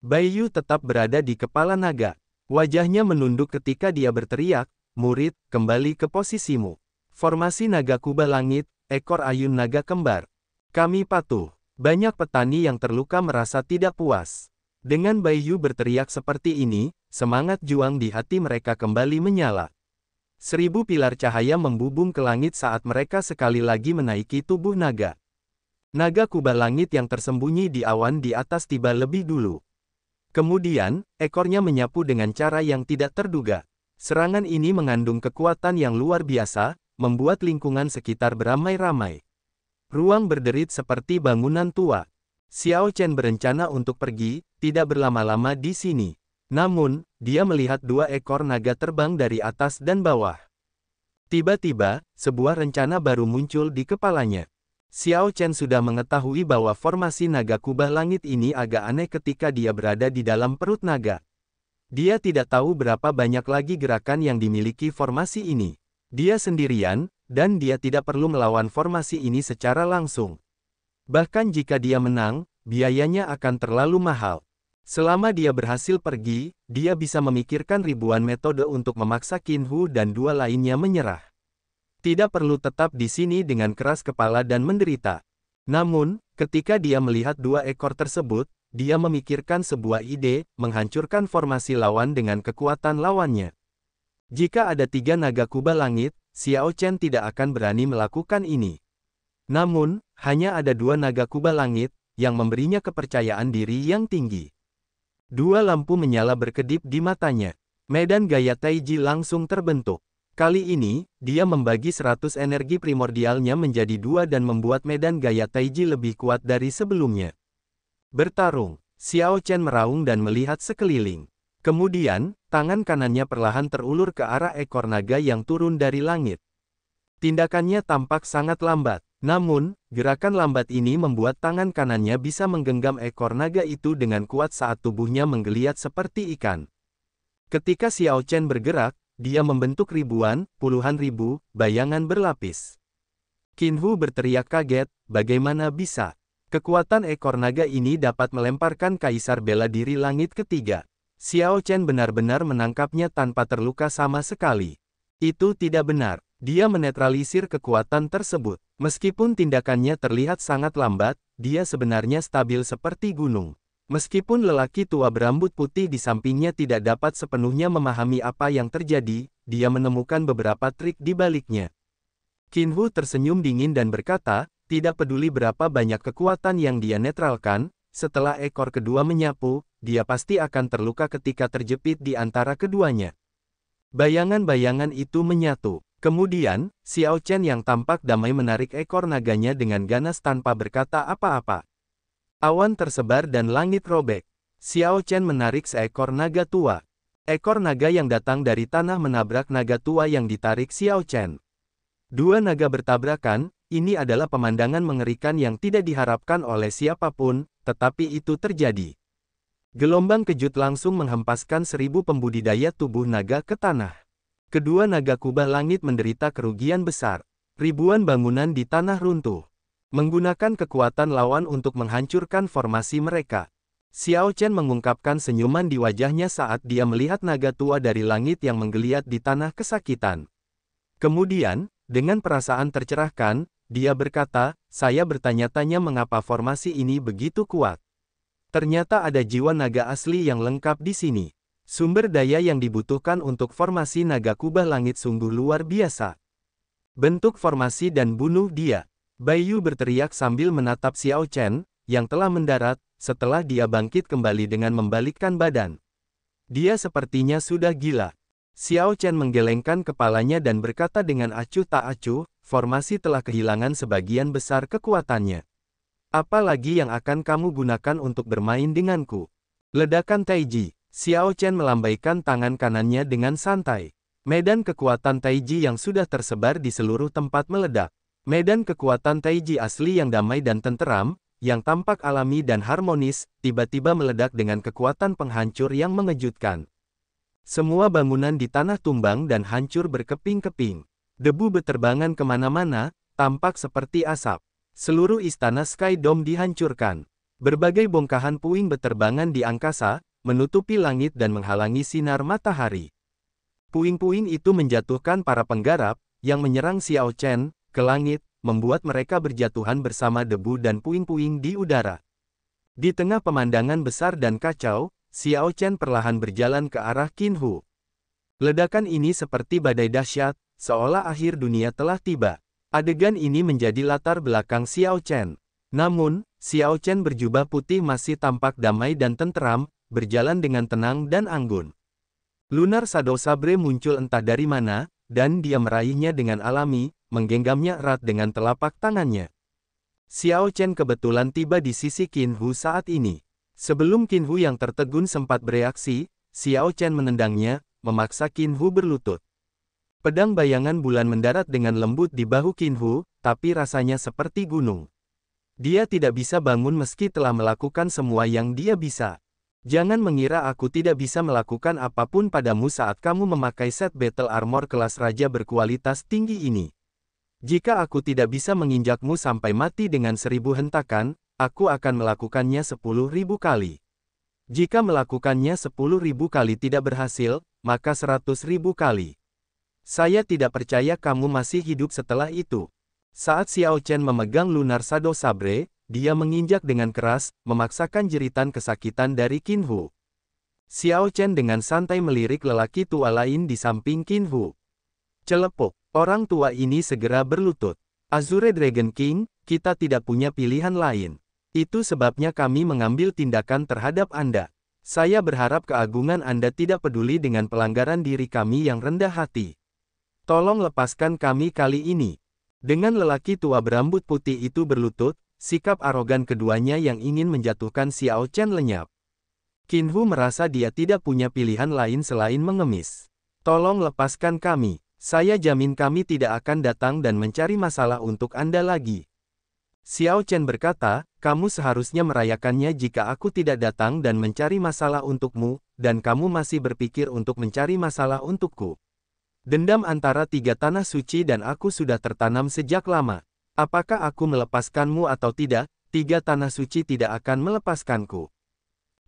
Bayu tetap berada di kepala naga. Wajahnya menunduk ketika dia berteriak, murid, kembali ke posisimu. Formasi naga kubah langit, ekor ayun naga kembar. Kami patuh. Banyak petani yang terluka merasa tidak puas. Dengan Bai Yu berteriak seperti ini, semangat juang di hati mereka kembali menyala. Seribu pilar cahaya membubung ke langit saat mereka sekali lagi menaiki tubuh naga. Naga kuba langit yang tersembunyi di awan di atas tiba lebih dulu. Kemudian, ekornya menyapu dengan cara yang tidak terduga. Serangan ini mengandung kekuatan yang luar biasa, membuat lingkungan sekitar beramai-ramai. Ruang berderit seperti bangunan tua. Xiao Chen berencana untuk pergi, tidak berlama-lama di sini. Namun, dia melihat dua ekor naga terbang dari atas dan bawah. Tiba-tiba, sebuah rencana baru muncul di kepalanya. Xiao Chen sudah mengetahui bahwa formasi naga kubah langit ini agak aneh ketika dia berada di dalam perut naga. Dia tidak tahu berapa banyak lagi gerakan yang dimiliki formasi ini. Dia sendirian, dan dia tidak perlu melawan formasi ini secara langsung. Bahkan jika dia menang, biayanya akan terlalu mahal. Selama dia berhasil pergi, dia bisa memikirkan ribuan metode untuk memaksa Qin Hu dan dua lainnya menyerah. Tidak perlu tetap di sini dengan keras kepala dan menderita. Namun, ketika dia melihat dua ekor tersebut, dia memikirkan sebuah ide, menghancurkan formasi lawan dengan kekuatan lawannya. Jika ada tiga naga kuba langit, Xiao Chen tidak akan berani melakukan ini. Namun, hanya ada dua naga kuba langit, yang memberinya kepercayaan diri yang tinggi. Dua lampu menyala berkedip di matanya. Medan gaya Taiji langsung terbentuk. Kali ini, dia membagi seratus energi primordialnya menjadi dua dan membuat medan gaya Taiji lebih kuat dari sebelumnya. Bertarung, Xiao Chen meraung dan melihat sekeliling. Kemudian, tangan kanannya perlahan terulur ke arah ekor naga yang turun dari langit. Tindakannya tampak sangat lambat. Namun, gerakan lambat ini membuat tangan kanannya bisa menggenggam ekor naga itu dengan kuat saat tubuhnya menggeliat seperti ikan. Ketika Xiao Chen bergerak, dia membentuk ribuan, puluhan ribu, bayangan berlapis. Hu berteriak kaget, bagaimana bisa? Kekuatan ekor naga ini dapat melemparkan kaisar bela diri langit ketiga. Xiao Chen benar-benar menangkapnya tanpa terluka sama sekali. Itu tidak benar. Dia menetralisir kekuatan tersebut. Meskipun tindakannya terlihat sangat lambat, dia sebenarnya stabil seperti gunung. Meskipun lelaki tua berambut putih di sampingnya tidak dapat sepenuhnya memahami apa yang terjadi, dia menemukan beberapa trik di baliknya. Kinhu tersenyum dingin dan berkata, tidak peduli berapa banyak kekuatan yang dia netralkan, setelah ekor kedua menyapu, dia pasti akan terluka ketika terjepit di antara keduanya. Bayangan-bayangan itu menyatu. Kemudian, Xiao Chen yang tampak damai menarik ekor naganya dengan ganas tanpa berkata apa-apa. Awan tersebar dan langit robek. Xiao Chen menarik seekor naga tua. Ekor naga yang datang dari tanah menabrak naga tua yang ditarik Xiao Chen. Dua naga bertabrakan, ini adalah pemandangan mengerikan yang tidak diharapkan oleh siapapun, tetapi itu terjadi. Gelombang kejut langsung menghempaskan seribu pembudidaya tubuh naga ke tanah. Kedua naga kubah langit menderita kerugian besar. Ribuan bangunan di tanah runtuh. Menggunakan kekuatan lawan untuk menghancurkan formasi mereka. Xiao Chen mengungkapkan senyuman di wajahnya saat dia melihat naga tua dari langit yang menggeliat di tanah kesakitan. Kemudian, dengan perasaan tercerahkan, dia berkata, saya bertanya-tanya mengapa formasi ini begitu kuat. Ternyata ada jiwa naga asli yang lengkap di sini. Sumber daya yang dibutuhkan untuk formasi naga kubah langit sungguh luar biasa. Bentuk formasi dan bunuh dia. Bayu berteriak sambil menatap Xiao Chen, yang telah mendarat, setelah dia bangkit kembali dengan membalikkan badan. Dia sepertinya sudah gila. Xiao Chen menggelengkan kepalanya dan berkata dengan acuh tak acuh, formasi telah kehilangan sebagian besar kekuatannya. Apalagi yang akan kamu gunakan untuk bermain denganku? Ledakan Taiji. Xiao Chen melambaikan tangan kanannya dengan santai. Medan kekuatan Taiji yang sudah tersebar di seluruh tempat meledak. Medan kekuatan Taiji asli yang damai dan tenteram, yang tampak alami dan harmonis, tiba-tiba meledak dengan kekuatan penghancur yang mengejutkan. Semua bangunan di tanah tumbang dan hancur berkeping-keping. Debu beterbangan kemana-mana, tampak seperti asap. Seluruh istana Sky Dome dihancurkan. Berbagai bongkahan puing beterbangan di angkasa, menutupi langit dan menghalangi sinar matahari. Puing-puing itu menjatuhkan para penggarap, yang menyerang Xiao Chen, ke langit, membuat mereka berjatuhan bersama debu dan puing-puing di udara. Di tengah pemandangan besar dan kacau, Xiao Chen perlahan berjalan ke arah Qin Hu. Ledakan ini seperti badai dahsyat, seolah akhir dunia telah tiba. Adegan ini menjadi latar belakang Xiao Chen. Namun, Xiao Chen berjubah putih masih tampak damai dan tentram berjalan dengan tenang dan anggun. Lunar Shadow Sabre muncul entah dari mana, dan dia meraihnya dengan alami, menggenggamnya erat dengan telapak tangannya. Xiao Chen kebetulan tiba di sisi Qin Hu saat ini. Sebelum Qin Hu yang tertegun sempat bereaksi, Xiao Chen menendangnya, memaksa Qin Hu berlutut. Pedang bayangan bulan mendarat dengan lembut di bahu Qin Hu, tapi rasanya seperti gunung. Dia tidak bisa bangun meski telah melakukan semua yang dia bisa. Jangan mengira aku tidak bisa melakukan apapun padamu saat kamu memakai set battle armor kelas raja berkualitas tinggi ini. Jika aku tidak bisa menginjakmu sampai mati dengan seribu hentakan, aku akan melakukannya sepuluh ribu kali. Jika melakukannya sepuluh ribu kali tidak berhasil, maka seratus ribu kali. Saya tidak percaya kamu masih hidup setelah itu. Saat Xiao Chen memegang Lunar Sado Sabre, dia menginjak dengan keras, memaksakan jeritan kesakitan dari Qin Hu. Xiao Chen dengan santai melirik lelaki tua lain di samping Qin Hu. Celepuk, orang tua ini segera berlutut. Azure Dragon King, kita tidak punya pilihan lain. Itu sebabnya kami mengambil tindakan terhadap Anda. Saya berharap keagungan Anda tidak peduli dengan pelanggaran diri kami yang rendah hati. Tolong lepaskan kami kali ini. Dengan lelaki tua berambut putih itu berlutut, sikap arogan keduanya yang ingin menjatuhkan Xiao Chen lenyap. Qin Hu merasa dia tidak punya pilihan lain selain mengemis. Tolong lepaskan kami, saya jamin kami tidak akan datang dan mencari masalah untuk Anda lagi. Xiao Chen berkata, kamu seharusnya merayakannya jika aku tidak datang dan mencari masalah untukmu, dan kamu masih berpikir untuk mencari masalah untukku. Dendam antara tiga tanah suci dan aku sudah tertanam sejak lama. Apakah aku melepaskanmu atau tidak? Tiga tanah suci tidak akan melepaskanku.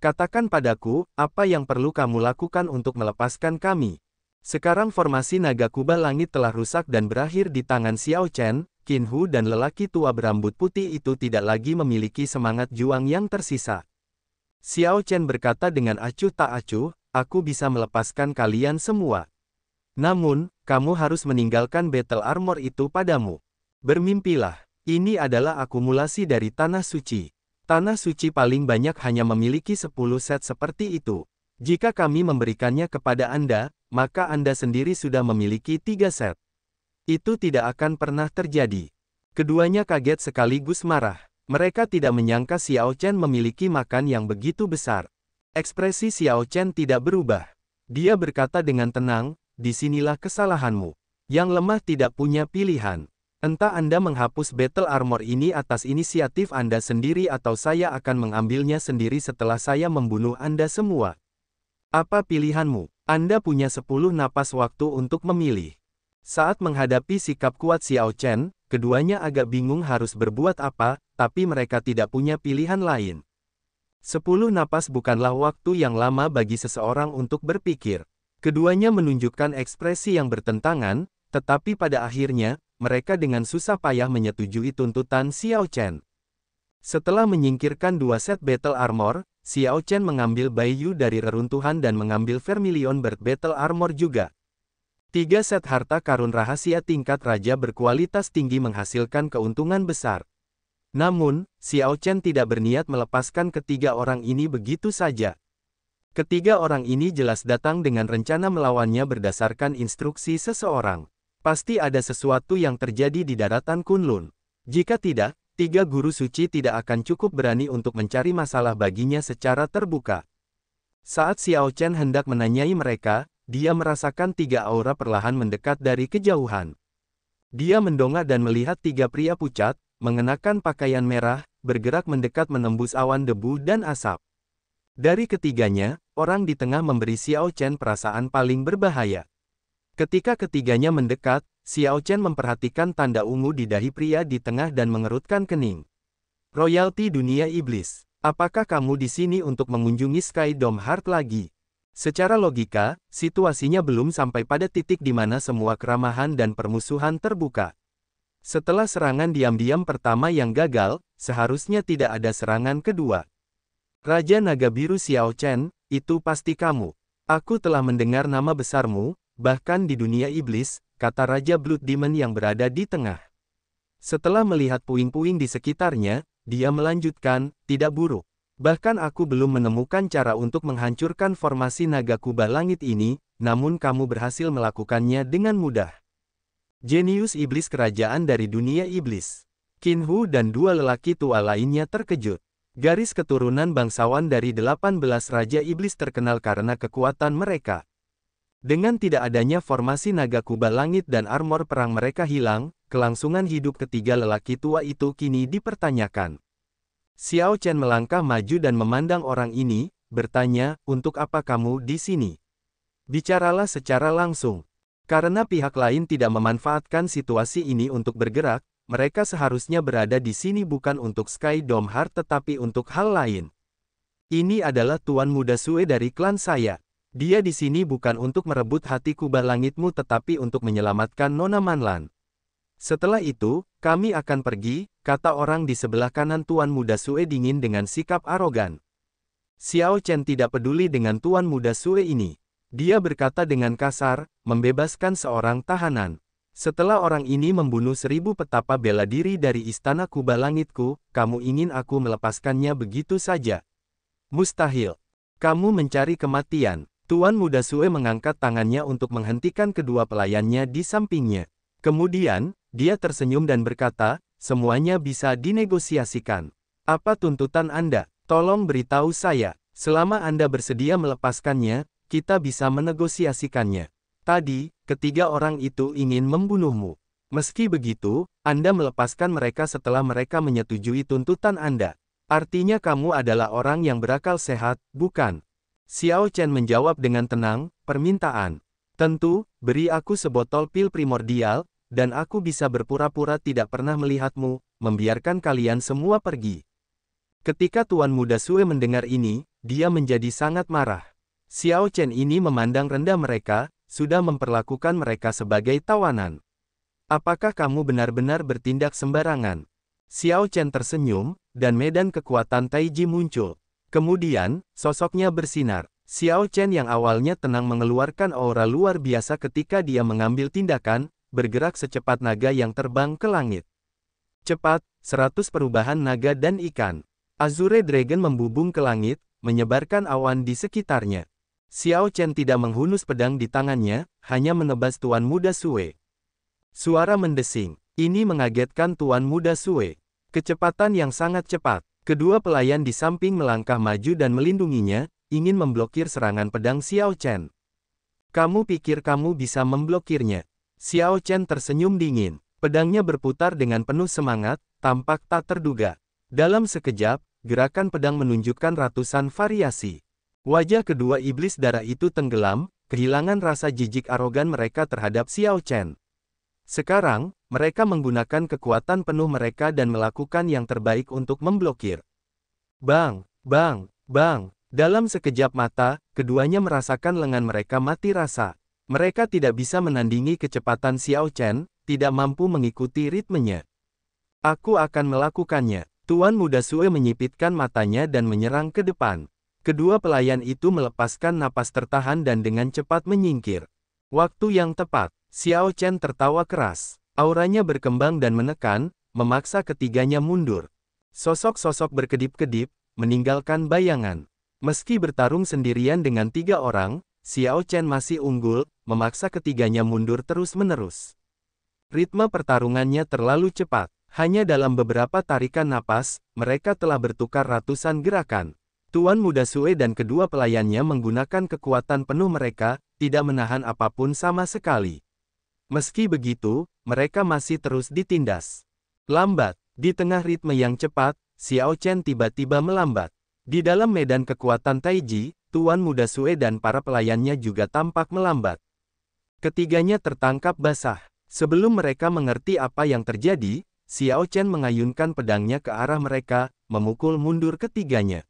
Katakan padaku, apa yang perlu kamu lakukan untuk melepaskan kami? Sekarang formasi naga kuba langit telah rusak dan berakhir di tangan Xiao Chen, Qin Hu dan lelaki tua berambut putih itu tidak lagi memiliki semangat juang yang tersisa. Xiao Chen berkata dengan acuh tak acuh, aku bisa melepaskan kalian semua. Namun, kamu harus meninggalkan battle armor itu padamu. Bermimpilah, ini adalah akumulasi dari Tanah Suci. Tanah Suci paling banyak hanya memiliki 10 set seperti itu. Jika kami memberikannya kepada Anda, maka Anda sendiri sudah memiliki tiga set. Itu tidak akan pernah terjadi. Keduanya kaget sekaligus marah. Mereka tidak menyangka Xiao Chen memiliki makan yang begitu besar. Ekspresi Xiao Chen tidak berubah. Dia berkata dengan tenang, disinilah kesalahanmu. Yang lemah tidak punya pilihan. Entah Anda menghapus battle armor ini atas inisiatif Anda sendiri atau saya akan mengambilnya sendiri setelah saya membunuh Anda semua. Apa pilihanmu? Anda punya 10 napas waktu untuk memilih. Saat menghadapi sikap kuat Xiao Chen, keduanya agak bingung harus berbuat apa, tapi mereka tidak punya pilihan lain. 10 napas bukanlah waktu yang lama bagi seseorang untuk berpikir. Keduanya menunjukkan ekspresi yang bertentangan, tetapi pada akhirnya, mereka dengan susah payah menyetujui tuntutan Xiao Chen. Setelah menyingkirkan dua set Battle Armor, Xiao Chen mengambil Bai Yu dari reruntuhan dan mengambil Vermilion Bird Battle Armor juga. Tiga set harta karun rahasia tingkat raja berkualitas tinggi menghasilkan keuntungan besar. Namun, Xiao Chen tidak berniat melepaskan ketiga orang ini begitu saja. Ketiga orang ini jelas datang dengan rencana melawannya berdasarkan instruksi seseorang. Pasti ada sesuatu yang terjadi di daratan Kunlun. Jika tidak, tiga guru suci tidak akan cukup berani untuk mencari masalah baginya secara terbuka. Saat Xiao Chen hendak menanyai mereka, dia merasakan tiga aura perlahan mendekat dari kejauhan. Dia mendongak dan melihat tiga pria pucat, mengenakan pakaian merah, bergerak mendekat menembus awan debu dan asap. Dari ketiganya, orang di tengah memberi Xiao Chen perasaan paling berbahaya. Ketika ketiganya mendekat, Xiao Chen memperhatikan tanda ungu di dahi pria di tengah dan mengerutkan kening. Royalty Dunia Iblis. Apakah kamu di sini untuk mengunjungi Sky Dome Heart lagi? Secara logika, situasinya belum sampai pada titik di mana semua keramahan dan permusuhan terbuka. Setelah serangan diam-diam pertama yang gagal, seharusnya tidak ada serangan kedua. Raja Naga Biru Xiao Chen, itu pasti kamu. Aku telah mendengar nama besarmu, bahkan di dunia iblis, kata Raja Blood Demon yang berada di tengah. Setelah melihat puing-puing di sekitarnya, dia melanjutkan, tidak buruk. Bahkan aku belum menemukan cara untuk menghancurkan formasi naga kuba langit ini, namun kamu berhasil melakukannya dengan mudah. Jenius iblis kerajaan dari dunia iblis. Hu dan dua lelaki tua lainnya terkejut. Garis keturunan bangsawan dari 18 Raja Iblis terkenal karena kekuatan mereka. Dengan tidak adanya formasi naga kubah langit dan armor perang mereka hilang, kelangsungan hidup ketiga lelaki tua itu kini dipertanyakan. Xiao Chen melangkah maju dan memandang orang ini, bertanya, untuk apa kamu di sini? Bicaralah secara langsung. Karena pihak lain tidak memanfaatkan situasi ini untuk bergerak, mereka seharusnya berada di sini bukan untuk Sky Dome Heart tetapi untuk hal lain. Ini adalah tuan muda Sue dari klan saya. Dia di sini bukan untuk merebut hati kubah langitmu tetapi untuk menyelamatkan Nona Manlan. Setelah itu, kami akan pergi, kata orang di sebelah kanan Tuan Muda Sue dingin dengan sikap arogan. Xiao Chen tidak peduli dengan Tuan Muda Sue ini. Dia berkata dengan kasar, membebaskan seorang tahanan. Setelah orang ini membunuh seribu petapa bela diri dari istana kuba langitku, kamu ingin aku melepaskannya begitu saja? Mustahil. Kamu mencari kematian. Tuan muda Sue mengangkat tangannya untuk menghentikan kedua pelayannya di sampingnya. Kemudian, dia tersenyum dan berkata, semuanya bisa dinegosiasikan. Apa tuntutan Anda? Tolong beritahu saya. Selama Anda bersedia melepaskannya, kita bisa menegosiasikannya. Tadi, ketiga orang itu ingin membunuhmu. Meski begitu, Anda melepaskan mereka setelah mereka menyetujui tuntutan Anda. Artinya kamu adalah orang yang berakal sehat, bukan? Xiao Chen menjawab dengan tenang, permintaan. Tentu, beri aku sebotol pil primordial, dan aku bisa berpura-pura tidak pernah melihatmu, membiarkan kalian semua pergi. Ketika Tuan Muda Sue mendengar ini, dia menjadi sangat marah. Xiao Chen ini memandang rendah mereka, sudah memperlakukan mereka sebagai tawanan. Apakah kamu benar-benar bertindak sembarangan? Xiao Chen tersenyum, dan medan kekuatan Taiji muncul. Kemudian, sosoknya bersinar. Xiao Chen yang awalnya tenang mengeluarkan aura luar biasa ketika dia mengambil tindakan, bergerak secepat naga yang terbang ke langit. Cepat, 100 perubahan naga dan ikan. Azure Dragon membubung ke langit, menyebarkan awan di sekitarnya. Xiao Chen tidak menghunus pedang di tangannya, hanya menebas Tuan Muda Sue. Suara mendesing. Ini mengagetkan Tuan Muda Sue. Kecepatan yang sangat cepat. Kedua pelayan di samping melangkah maju dan melindunginya, ingin memblokir serangan pedang Xiao Chen. Kamu pikir kamu bisa memblokirnya? Xiao Chen tersenyum dingin. Pedangnya berputar dengan penuh semangat, tampak tak terduga. Dalam sekejap, gerakan pedang menunjukkan ratusan variasi. Wajah kedua iblis darah itu tenggelam, kehilangan rasa jijik arogan mereka terhadap Xiao Chen. Sekarang, mereka menggunakan kekuatan penuh mereka dan melakukan yang terbaik untuk memblokir. Bang, bang, bang, dalam sekejap mata, keduanya merasakan lengan mereka mati rasa. Mereka tidak bisa menandingi kecepatan Xiao Chen, tidak mampu mengikuti ritmenya. Aku akan melakukannya. Tuan muda Sue menyipitkan matanya dan menyerang ke depan. Kedua pelayan itu melepaskan napas tertahan dan dengan cepat menyingkir. Waktu yang tepat, Xiao Chen tertawa keras. Auranya berkembang dan menekan, memaksa ketiganya mundur. Sosok-sosok berkedip-kedip, meninggalkan bayangan. Meski bertarung sendirian dengan tiga orang, Xiao Chen masih unggul, memaksa ketiganya mundur terus-menerus. Ritme pertarungannya terlalu cepat. Hanya dalam beberapa tarikan napas, mereka telah bertukar ratusan gerakan. Tuan Muda Sue dan kedua pelayannya menggunakan kekuatan penuh mereka, tidak menahan apapun sama sekali. Meski begitu, mereka masih terus ditindas. Lambat, di tengah ritme yang cepat, Xiao Chen tiba-tiba melambat. Di dalam medan kekuatan Taiji, Tuan Muda Sue dan para pelayannya juga tampak melambat. Ketiganya tertangkap basah. Sebelum mereka mengerti apa yang terjadi, Xiao Chen mengayunkan pedangnya ke arah mereka, memukul mundur ketiganya.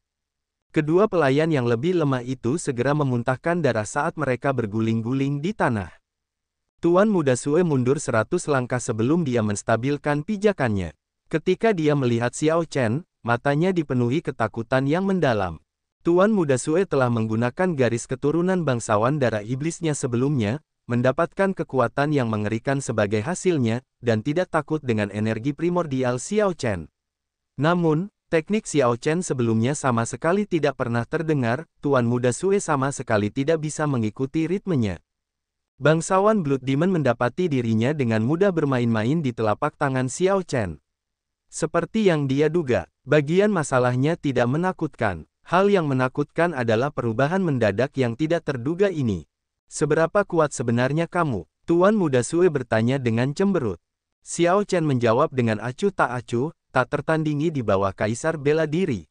Kedua pelayan yang lebih lemah itu segera memuntahkan darah saat mereka berguling-guling di tanah. Tuan muda Sue mundur seratus langkah sebelum dia menstabilkan pijakannya. Ketika dia melihat Xiao Chen, matanya dipenuhi ketakutan yang mendalam. Tuan muda Sue telah menggunakan garis keturunan bangsawan darah iblisnya sebelumnya, mendapatkan kekuatan yang mengerikan sebagai hasilnya, dan tidak takut dengan energi primordial Xiao Chen. Namun, teknik Xiao Chen sebelumnya sama sekali tidak pernah terdengar, Tuan Muda Sue sama sekali tidak bisa mengikuti ritmenya. Bangsawan Blood Demon mendapati dirinya dengan mudah bermain-main di telapak tangan Xiao Chen. Seperti yang dia duga, bagian masalahnya tidak menakutkan. Hal yang menakutkan adalah perubahan mendadak yang tidak terduga ini. Seberapa kuat sebenarnya kamu? Tuan muda Sue bertanya dengan cemberut. Xiao Chen menjawab dengan acuh tak acuh, tak tertandingi di bawah kaisar bela diri.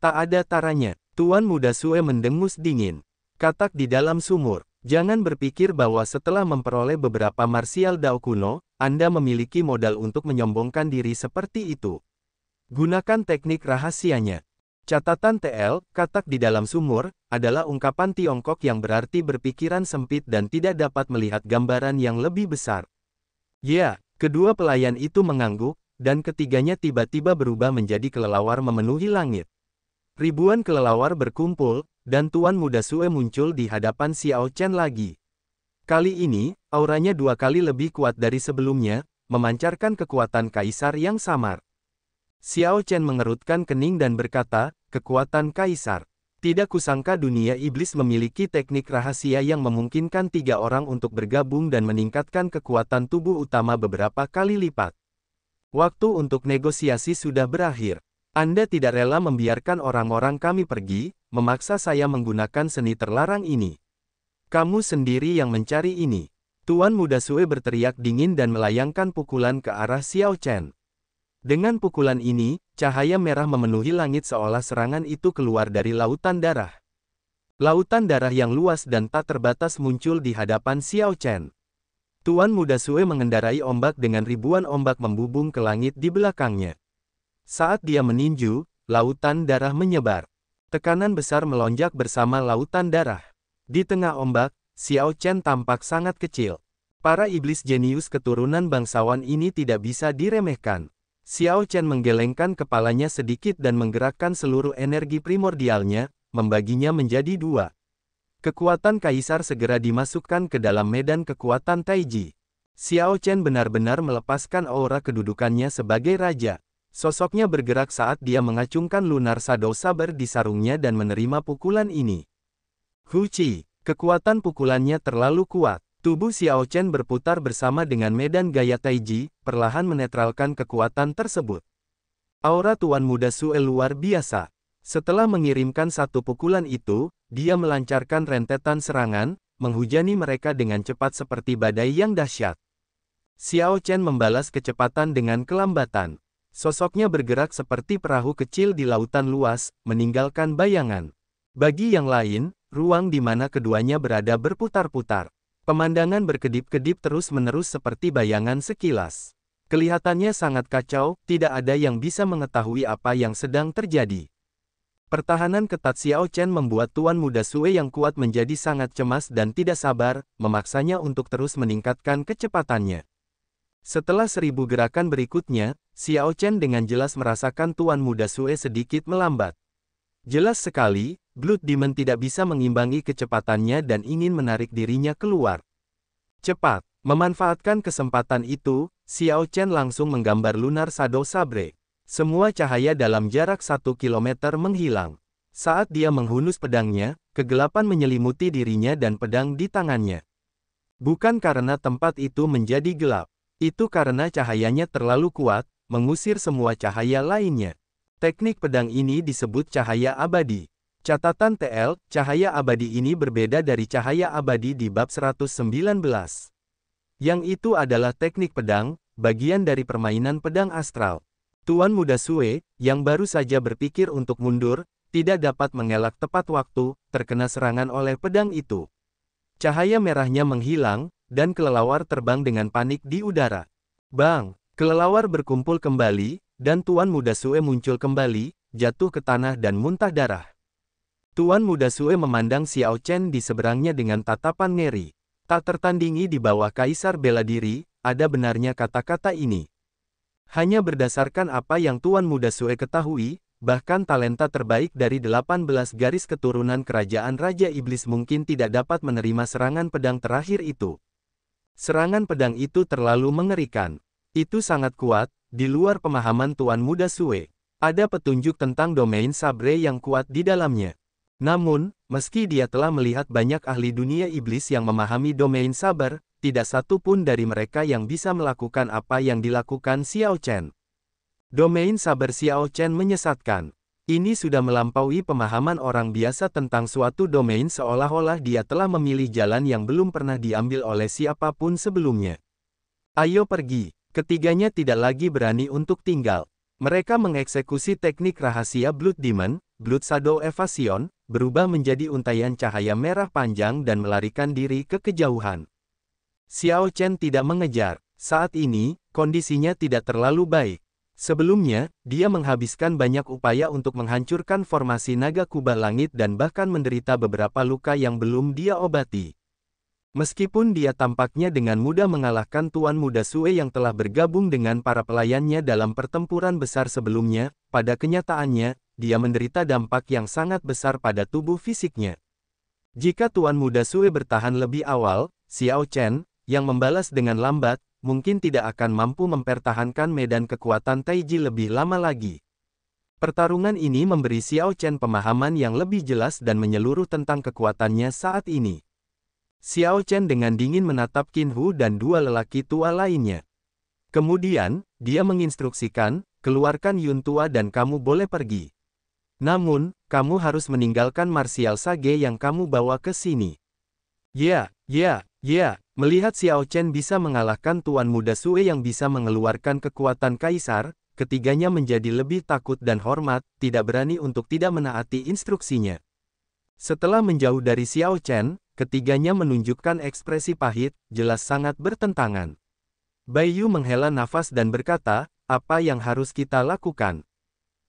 Tak ada taranya, Tuan muda Sue mendengus dingin. Katak di dalam sumur, Jangan berpikir bahwa setelah memperoleh beberapa martial dao kuno, Anda memiliki modal untuk menyombongkan diri seperti itu. Gunakan teknik rahasianya. Catatan TL, katak di dalam sumur, adalah ungkapan Tiongkok yang berarti berpikiran sempit dan tidak dapat melihat gambaran yang lebih besar. Ya, kedua pelayan itu mengangguk, dan ketiganya tiba-tiba berubah menjadi kelelawar memenuhi langit. Ribuan kelelawar berkumpul, dan Tuan Muda Sue muncul di hadapan Xiao Chen lagi. Kali ini, auranya dua kali lebih kuat dari sebelumnya, memancarkan kekuatan kaisar yang samar. Xiao Chen mengerutkan kening dan berkata, kekuatan kaisar. Tidak kusangka dunia iblis memiliki teknik rahasia yang memungkinkan tiga orang untuk bergabung dan meningkatkan kekuatan tubuh utama beberapa kali lipat. Waktu untuk negosiasi sudah berakhir. Anda tidak rela membiarkan orang-orang kami pergi, memaksa saya menggunakan seni terlarang ini. Kamu sendiri yang mencari ini. Tuan muda Sue berteriak dingin dan melayangkan pukulan ke arah Xiao Chen. Dengan pukulan ini, cahaya merah memenuhi langit seolah serangan itu keluar dari lautan darah. Lautan darah yang luas dan tak terbatas muncul di hadapan Xiao Chen. Tuan muda Sue mengendarai ombak dengan ribuan ombak membubung ke langit di belakangnya. Saat dia meninju, lautan darah menyebar. Tekanan besar melonjak bersama lautan darah. Di tengah ombak, Xiao Chen tampak sangat kecil. Para iblis jenius keturunan bangsawan ini tidak bisa diremehkan. Xiao Chen menggelengkan kepalanya sedikit dan menggerakkan seluruh energi primordialnya, membaginya menjadi dua. Kekuatan kaisar segera dimasukkan ke dalam medan kekuatan Taiji. Xiao Chen benar-benar melepaskan aura kedudukannya sebagai raja. Sosoknya bergerak saat dia mengacungkan lunar sado saber di sarungnya dan menerima pukulan ini. Huci, kekuatan pukulannya terlalu kuat. Tubuh Xiao Chen berputar bersama dengan medan gaya Taiji, perlahan menetralkan kekuatan tersebut. Aura Tuan Muda Sue luar biasa. Setelah mengirimkan satu pukulan itu, dia melancarkan rentetan serangan, menghujani mereka dengan cepat seperti badai yang dahsyat. Xiao Chen membalas kecepatan dengan kelambatan. Sosoknya bergerak seperti perahu kecil di lautan luas, meninggalkan bayangan. Bagi yang lain, ruang di mana keduanya berada berputar-putar. Pemandangan berkedip-kedip terus-menerus seperti bayangan sekilas. Kelihatannya sangat kacau, tidak ada yang bisa mengetahui apa yang sedang terjadi. Pertahanan ketat Xiao Chen membuat tuan muda Sue yang kuat menjadi sangat cemas dan tidak sabar, memaksanya untuk terus meningkatkan kecepatannya. Setelah seribu gerakan berikutnya, Xiao Chen dengan jelas merasakan Tuan Muda Sue sedikit melambat. Jelas sekali, Blood Demon tidak bisa mengimbangi kecepatannya dan ingin menarik dirinya keluar. Cepat, memanfaatkan kesempatan itu, Xiao Chen langsung menggambar lunar Shadow Sabre. Semua cahaya dalam jarak satu kilometer menghilang. Saat dia menghunus pedangnya, kegelapan menyelimuti dirinya dan pedang di tangannya. Bukan karena tempat itu menjadi gelap, itu karena cahayanya terlalu kuat, mengusir semua cahaya lainnya. Teknik pedang ini disebut cahaya abadi. Catatan TL, cahaya abadi ini berbeda dari cahaya abadi di bab 119. Yang itu adalah teknik pedang, bagian dari permainan pedang astral. Tuan Muda Sue, yang baru saja berpikir untuk mundur, tidak dapat mengelak tepat waktu, terkena serangan oleh pedang itu. Cahaya merahnya menghilang, dan kelelawar terbang dengan panik di udara. Bang! Kelelawar berkumpul kembali, dan Tuan Muda Sue muncul kembali, jatuh ke tanah dan muntah darah. Tuan Muda Sue memandang Xiao Chen di seberangnya dengan tatapan ngeri. Tak tertandingi di bawah Kaisar bela diri, ada benarnya kata-kata ini. Hanya berdasarkan apa yang Tuan Muda Sue ketahui, bahkan talenta terbaik dari 18 garis keturunan kerajaan Raja Iblis mungkin tidak dapat menerima serangan pedang terakhir itu. Serangan pedang itu terlalu mengerikan. Itu sangat kuat, di luar pemahaman Tuan Muda Sue. Ada petunjuk tentang domain sabre yang kuat di dalamnya. Namun, meski dia telah melihat banyak ahli dunia iblis yang memahami domain sabar, tidak satu pun dari mereka yang bisa melakukan apa yang dilakukan Xiao Chen. Domain sabar Xiao Chen menyesatkan. Ini sudah melampaui pemahaman orang biasa tentang suatu domain seolah-olah dia telah memilih jalan yang belum pernah diambil oleh siapapun sebelumnya. Ayo pergi, Ketiganya tidak lagi berani untuk tinggal. Mereka mengeksekusi teknik rahasia Blood Demon, Blood Shadow Evasion, berubah menjadi untayan cahaya merah panjang dan melarikan diri ke kejauhan. Xiao Chen tidak mengejar. Saat ini, kondisinya tidak terlalu baik. Sebelumnya, dia menghabiskan banyak upaya untuk menghancurkan formasi naga kubah langit dan bahkan menderita beberapa luka yang belum dia obati. Meskipun dia tampaknya dengan mudah mengalahkan Tuan Muda Sue yang telah bergabung dengan para pelayannya dalam pertempuran besar sebelumnya, pada kenyataannya, dia menderita dampak yang sangat besar pada tubuh fisiknya. Jika Tuan Muda Sue bertahan lebih awal, Xiao Chen, yang membalas dengan lambat, mungkin tidak akan mampu mempertahankan medan kekuatan Taiji lebih lama lagi. Pertarungan ini memberi Xiao Chen pemahaman yang lebih jelas dan menyeluruh tentang kekuatannya saat ini. Xiao Chen dengan dingin menatap Qin Hu dan dua lelaki tua lainnya. Kemudian, dia menginstruksikan, keluarkan Yun Tua dan kamu boleh pergi. Namun, kamu harus meninggalkan Martial Sage yang kamu bawa ke sini. Ya, ya, ya, melihat Xiao Chen bisa mengalahkan Tuan Muda Sue yang bisa mengeluarkan kekuatan Kaisar, ketiganya menjadi lebih takut dan hormat, tidak berani untuk tidak menaati instruksinya. Setelah menjauh dari Xiao Chen, ketiganya menunjukkan ekspresi pahit, jelas sangat bertentangan. Bai Yu menghela nafas dan berkata, apa yang harus kita lakukan?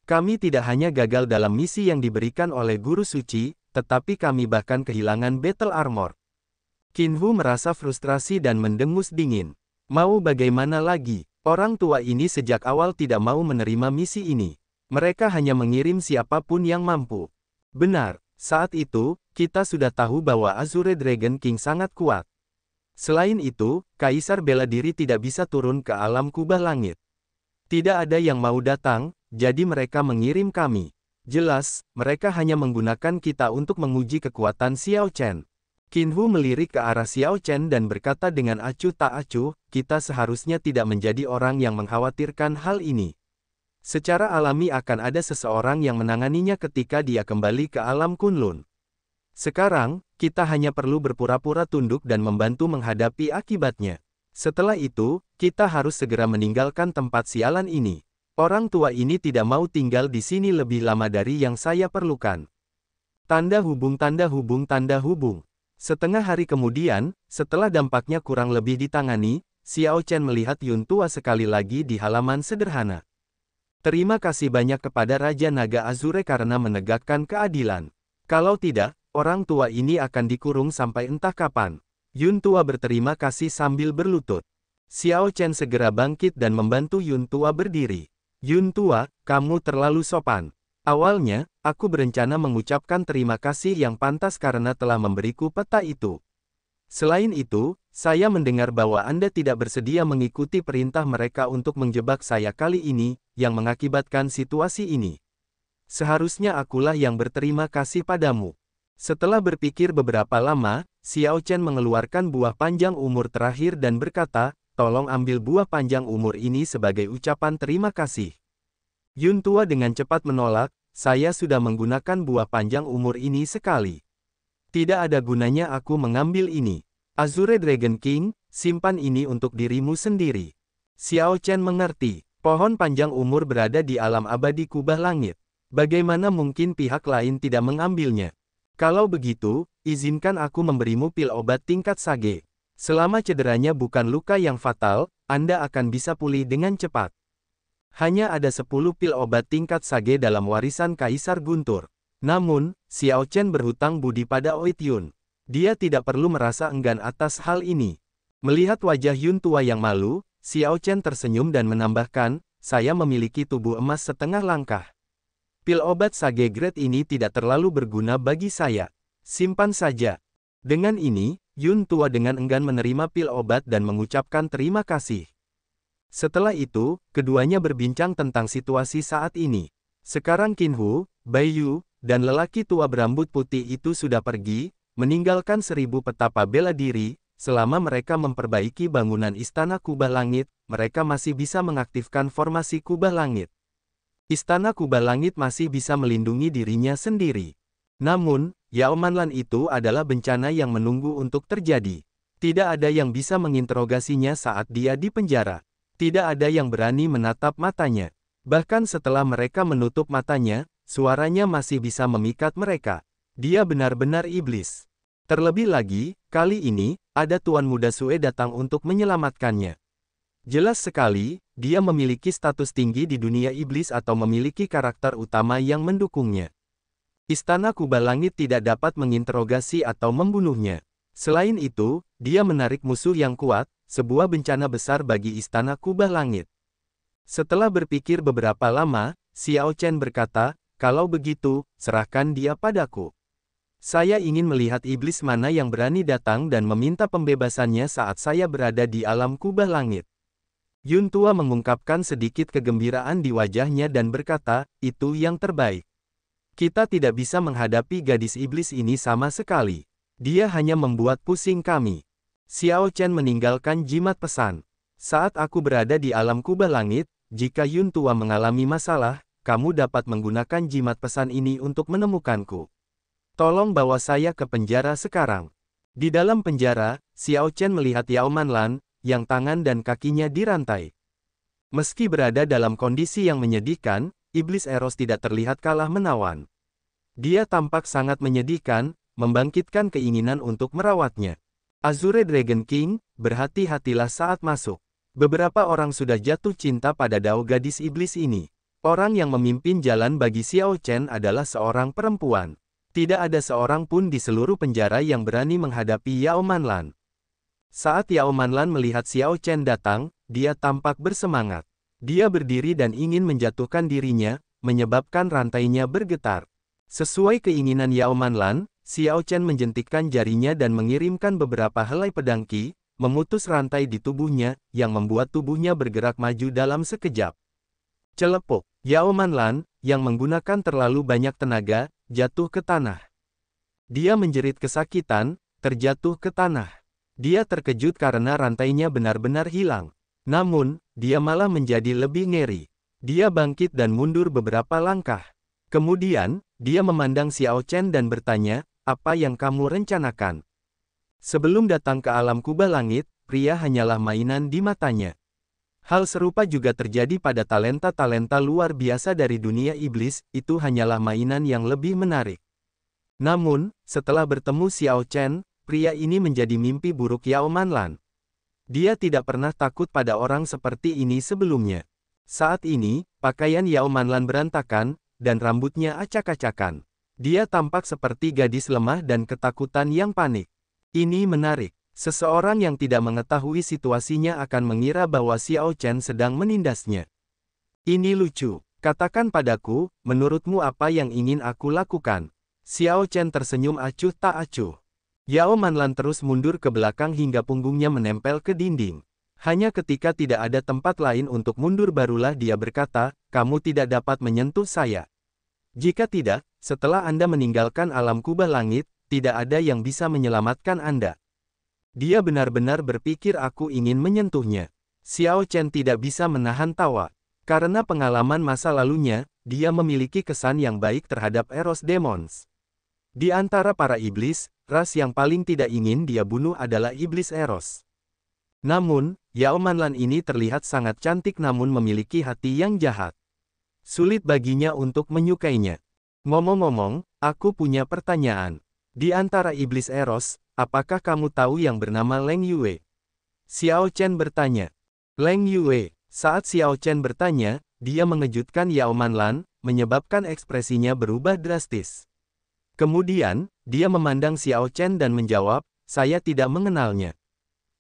Kami tidak hanya gagal dalam misi yang diberikan oleh Guru Suci, tetapi kami bahkan kehilangan Battle Armor. Kinhu merasa frustrasi dan mendengus dingin. Mau bagaimana lagi, orang tua ini sejak awal tidak mau menerima misi ini. Mereka hanya mengirim siapapun yang mampu. Benar, saat itu, kita sudah tahu bahwa Azure Dragon King sangat kuat. Selain itu, Kaisar bela diri tidak bisa turun ke alam kubah langit. Tidak ada yang mau datang, jadi mereka mengirim kami. Jelas, mereka hanya menggunakan kita untuk menguji kekuatan Xiao Chen. Kinhu melirik ke arah Xiao Chen dan berkata dengan acuh tak acuh, kita seharusnya tidak menjadi orang yang mengkhawatirkan hal ini. Secara alami akan ada seseorang yang menanganinya ketika dia kembali ke alam kunlun. Sekarang, kita hanya perlu berpura-pura tunduk dan membantu menghadapi akibatnya. Setelah itu, kita harus segera meninggalkan tempat sialan ini. Orang tua ini tidak mau tinggal di sini lebih lama dari yang saya perlukan. Tanda hubung tanda hubung tanda hubung. Setengah hari kemudian, setelah dampaknya kurang lebih ditangani, Xiao Chen melihat Yun Tua sekali lagi di halaman sederhana. Terima kasih banyak kepada Raja Naga Azure karena menegakkan keadilan. Kalau tidak, orang tua ini akan dikurung sampai entah kapan. Yun Tua berterima kasih sambil berlutut. Xiao Chen segera bangkit dan membantu Yun Tua berdiri. Yun Tua, kamu terlalu sopan. Awalnya, aku berencana mengucapkan terima kasih yang pantas karena telah memberiku peta itu. Selain itu, saya mendengar bahwa Anda tidak bersedia mengikuti perintah mereka untuk menjebak saya kali ini, yang mengakibatkan situasi ini. Seharusnya akulah yang berterima kasih padamu. Setelah berpikir beberapa lama, Xiao Chen mengeluarkan buah panjang umur terakhir dan berkata, tolong ambil buah panjang umur ini sebagai ucapan terima kasih. Yun Tua dengan cepat menolak, saya sudah menggunakan buah panjang umur ini sekali. Tidak ada gunanya aku mengambil ini. Azure Dragon King, simpan ini untuk dirimu sendiri. Xiao Chen mengerti, pohon panjang umur berada di alam abadi kubah langit. Bagaimana mungkin pihak lain tidak mengambilnya? Kalau begitu, izinkan aku memberimu pil obat tingkat sage. Selama cederanya bukan luka yang fatal, Anda akan bisa pulih dengan cepat. Hanya ada 10 pil obat tingkat sage dalam warisan Kaisar Guntur. Namun, Xiao Chen berhutang budi pada Oi Dia tidak perlu merasa enggan atas hal ini. Melihat wajah Yun tua yang malu, Xiao Chen tersenyum dan menambahkan, saya memiliki tubuh emas setengah langkah. Pil obat sage grade ini tidak terlalu berguna bagi saya. Simpan saja. Dengan ini, Yun tua dengan enggan menerima pil obat dan mengucapkan terima kasih. Setelah itu, keduanya berbincang tentang situasi saat ini. Sekarang Qin Hu, Bai Yu, dan lelaki tua berambut putih itu sudah pergi, meninggalkan seribu petapa bela diri, selama mereka memperbaiki bangunan Istana Kubah Langit, mereka masih bisa mengaktifkan formasi Kubah Langit. Istana Kubah Langit masih bisa melindungi dirinya sendiri. Namun, Yaomanlan itu adalah bencana yang menunggu untuk terjadi. Tidak ada yang bisa menginterogasinya saat dia di penjara. Tidak ada yang berani menatap matanya. Bahkan setelah mereka menutup matanya, Suaranya masih bisa memikat mereka. Dia benar-benar iblis. Terlebih lagi, kali ini, ada Tuan Muda Sue datang untuk menyelamatkannya. Jelas sekali, dia memiliki status tinggi di dunia iblis atau memiliki karakter utama yang mendukungnya. Istana Kuba Langit tidak dapat menginterogasi atau membunuhnya. Selain itu, dia menarik musuh yang kuat, sebuah bencana besar bagi Istana Kuba Langit. Setelah berpikir beberapa lama, Xiao Chen berkata, kalau begitu, serahkan dia padaku. Saya ingin melihat iblis mana yang berani datang dan meminta pembebasannya saat saya berada di alam kubah langit. Yun Tua mengungkapkan sedikit kegembiraan di wajahnya dan berkata, itu yang terbaik. Kita tidak bisa menghadapi gadis iblis ini sama sekali. Dia hanya membuat pusing kami. Xiao Chen meninggalkan jimat pesan. Saat aku berada di alam kubah langit, jika Yun Tua mengalami masalah, kamu dapat menggunakan jimat pesan ini untuk menemukanku. Tolong bawa saya ke penjara sekarang. Di dalam penjara, Xiao Chen melihat Yao Manlan, yang tangan dan kakinya dirantai. Meski berada dalam kondisi yang menyedihkan, iblis Eros tidak terlihat kalah menawan. Dia tampak sangat menyedihkan, membangkitkan keinginan untuk merawatnya. Azure Dragon King, berhati-hatilah saat masuk. Beberapa orang sudah jatuh cinta pada dao gadis iblis ini. Orang yang memimpin jalan bagi Xiao Chen adalah seorang perempuan. Tidak ada seorang pun di seluruh penjara yang berani menghadapi Yao Manlan. Saat Yao Manlan melihat Xiao Chen datang, dia tampak bersemangat. Dia berdiri dan ingin menjatuhkan dirinya, menyebabkan rantainya bergetar. Sesuai keinginan Yao Manlan, Xiao Chen menjentikkan jarinya dan mengirimkan beberapa helai pedang Qi, memutus rantai di tubuhnya, yang membuat tubuhnya bergerak maju dalam sekejap. Celepuk. Yao Manlan, yang menggunakan terlalu banyak tenaga, jatuh ke tanah. Dia menjerit kesakitan, terjatuh ke tanah. Dia terkejut karena rantainya benar-benar hilang. Namun, dia malah menjadi lebih ngeri. Dia bangkit dan mundur beberapa langkah. Kemudian, dia memandang Xiao Chen dan bertanya, apa yang kamu rencanakan? Sebelum datang ke alam kubah langit, pria hanyalah mainan di matanya. Hal serupa juga terjadi pada talenta-talenta luar biasa dari dunia iblis, itu hanyalah mainan yang lebih menarik. Namun, setelah bertemu Xiao Chen, pria ini menjadi mimpi buruk Yao Manlan. Dia tidak pernah takut pada orang seperti ini sebelumnya. Saat ini, pakaian Yao Manlan berantakan, dan rambutnya acak-acakan. Dia tampak seperti gadis lemah dan ketakutan yang panik. Ini menarik. Seseorang yang tidak mengetahui situasinya akan mengira bahwa Xiao Chen sedang menindasnya. Ini lucu. Katakan padaku, menurutmu apa yang ingin aku lakukan? Xiao Chen tersenyum acuh tak acuh. Yao Manlan terus mundur ke belakang hingga punggungnya menempel ke dinding. Hanya ketika tidak ada tempat lain untuk mundur barulah dia berkata, kamu tidak dapat menyentuh saya. Jika tidak, setelah Anda meninggalkan alam kubah langit, tidak ada yang bisa menyelamatkan Anda. Dia benar-benar berpikir aku ingin menyentuhnya. Xiao Chen tidak bisa menahan tawa. Karena pengalaman masa lalunya, dia memiliki kesan yang baik terhadap Eros Demons. Di antara para iblis, ras yang paling tidak ingin dia bunuh adalah iblis Eros. Namun, Yao Manlan ini terlihat sangat cantik namun memiliki hati yang jahat. Sulit baginya untuk menyukainya. Ngomong-ngomong, aku punya pertanyaan. Di antara iblis Eros, apakah kamu tahu yang bernama Leng Yue? Xiao Chen bertanya. Leng Yue, saat Xiao Chen bertanya, dia mengejutkan Yao Manlan, menyebabkan ekspresinya berubah drastis. Kemudian, dia memandang Xiao Chen dan menjawab, saya tidak mengenalnya.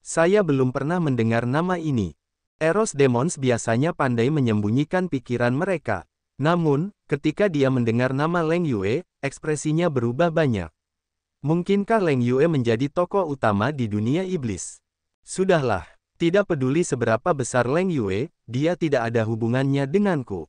Saya belum pernah mendengar nama ini. Eros Demons biasanya pandai menyembunyikan pikiran mereka. Namun, ketika dia mendengar nama Leng Yue, ekspresinya berubah banyak. Mungkinkah Leng Yue menjadi tokoh utama di dunia iblis? Sudahlah, tidak peduli seberapa besar Leng Yue, dia tidak ada hubungannya denganku.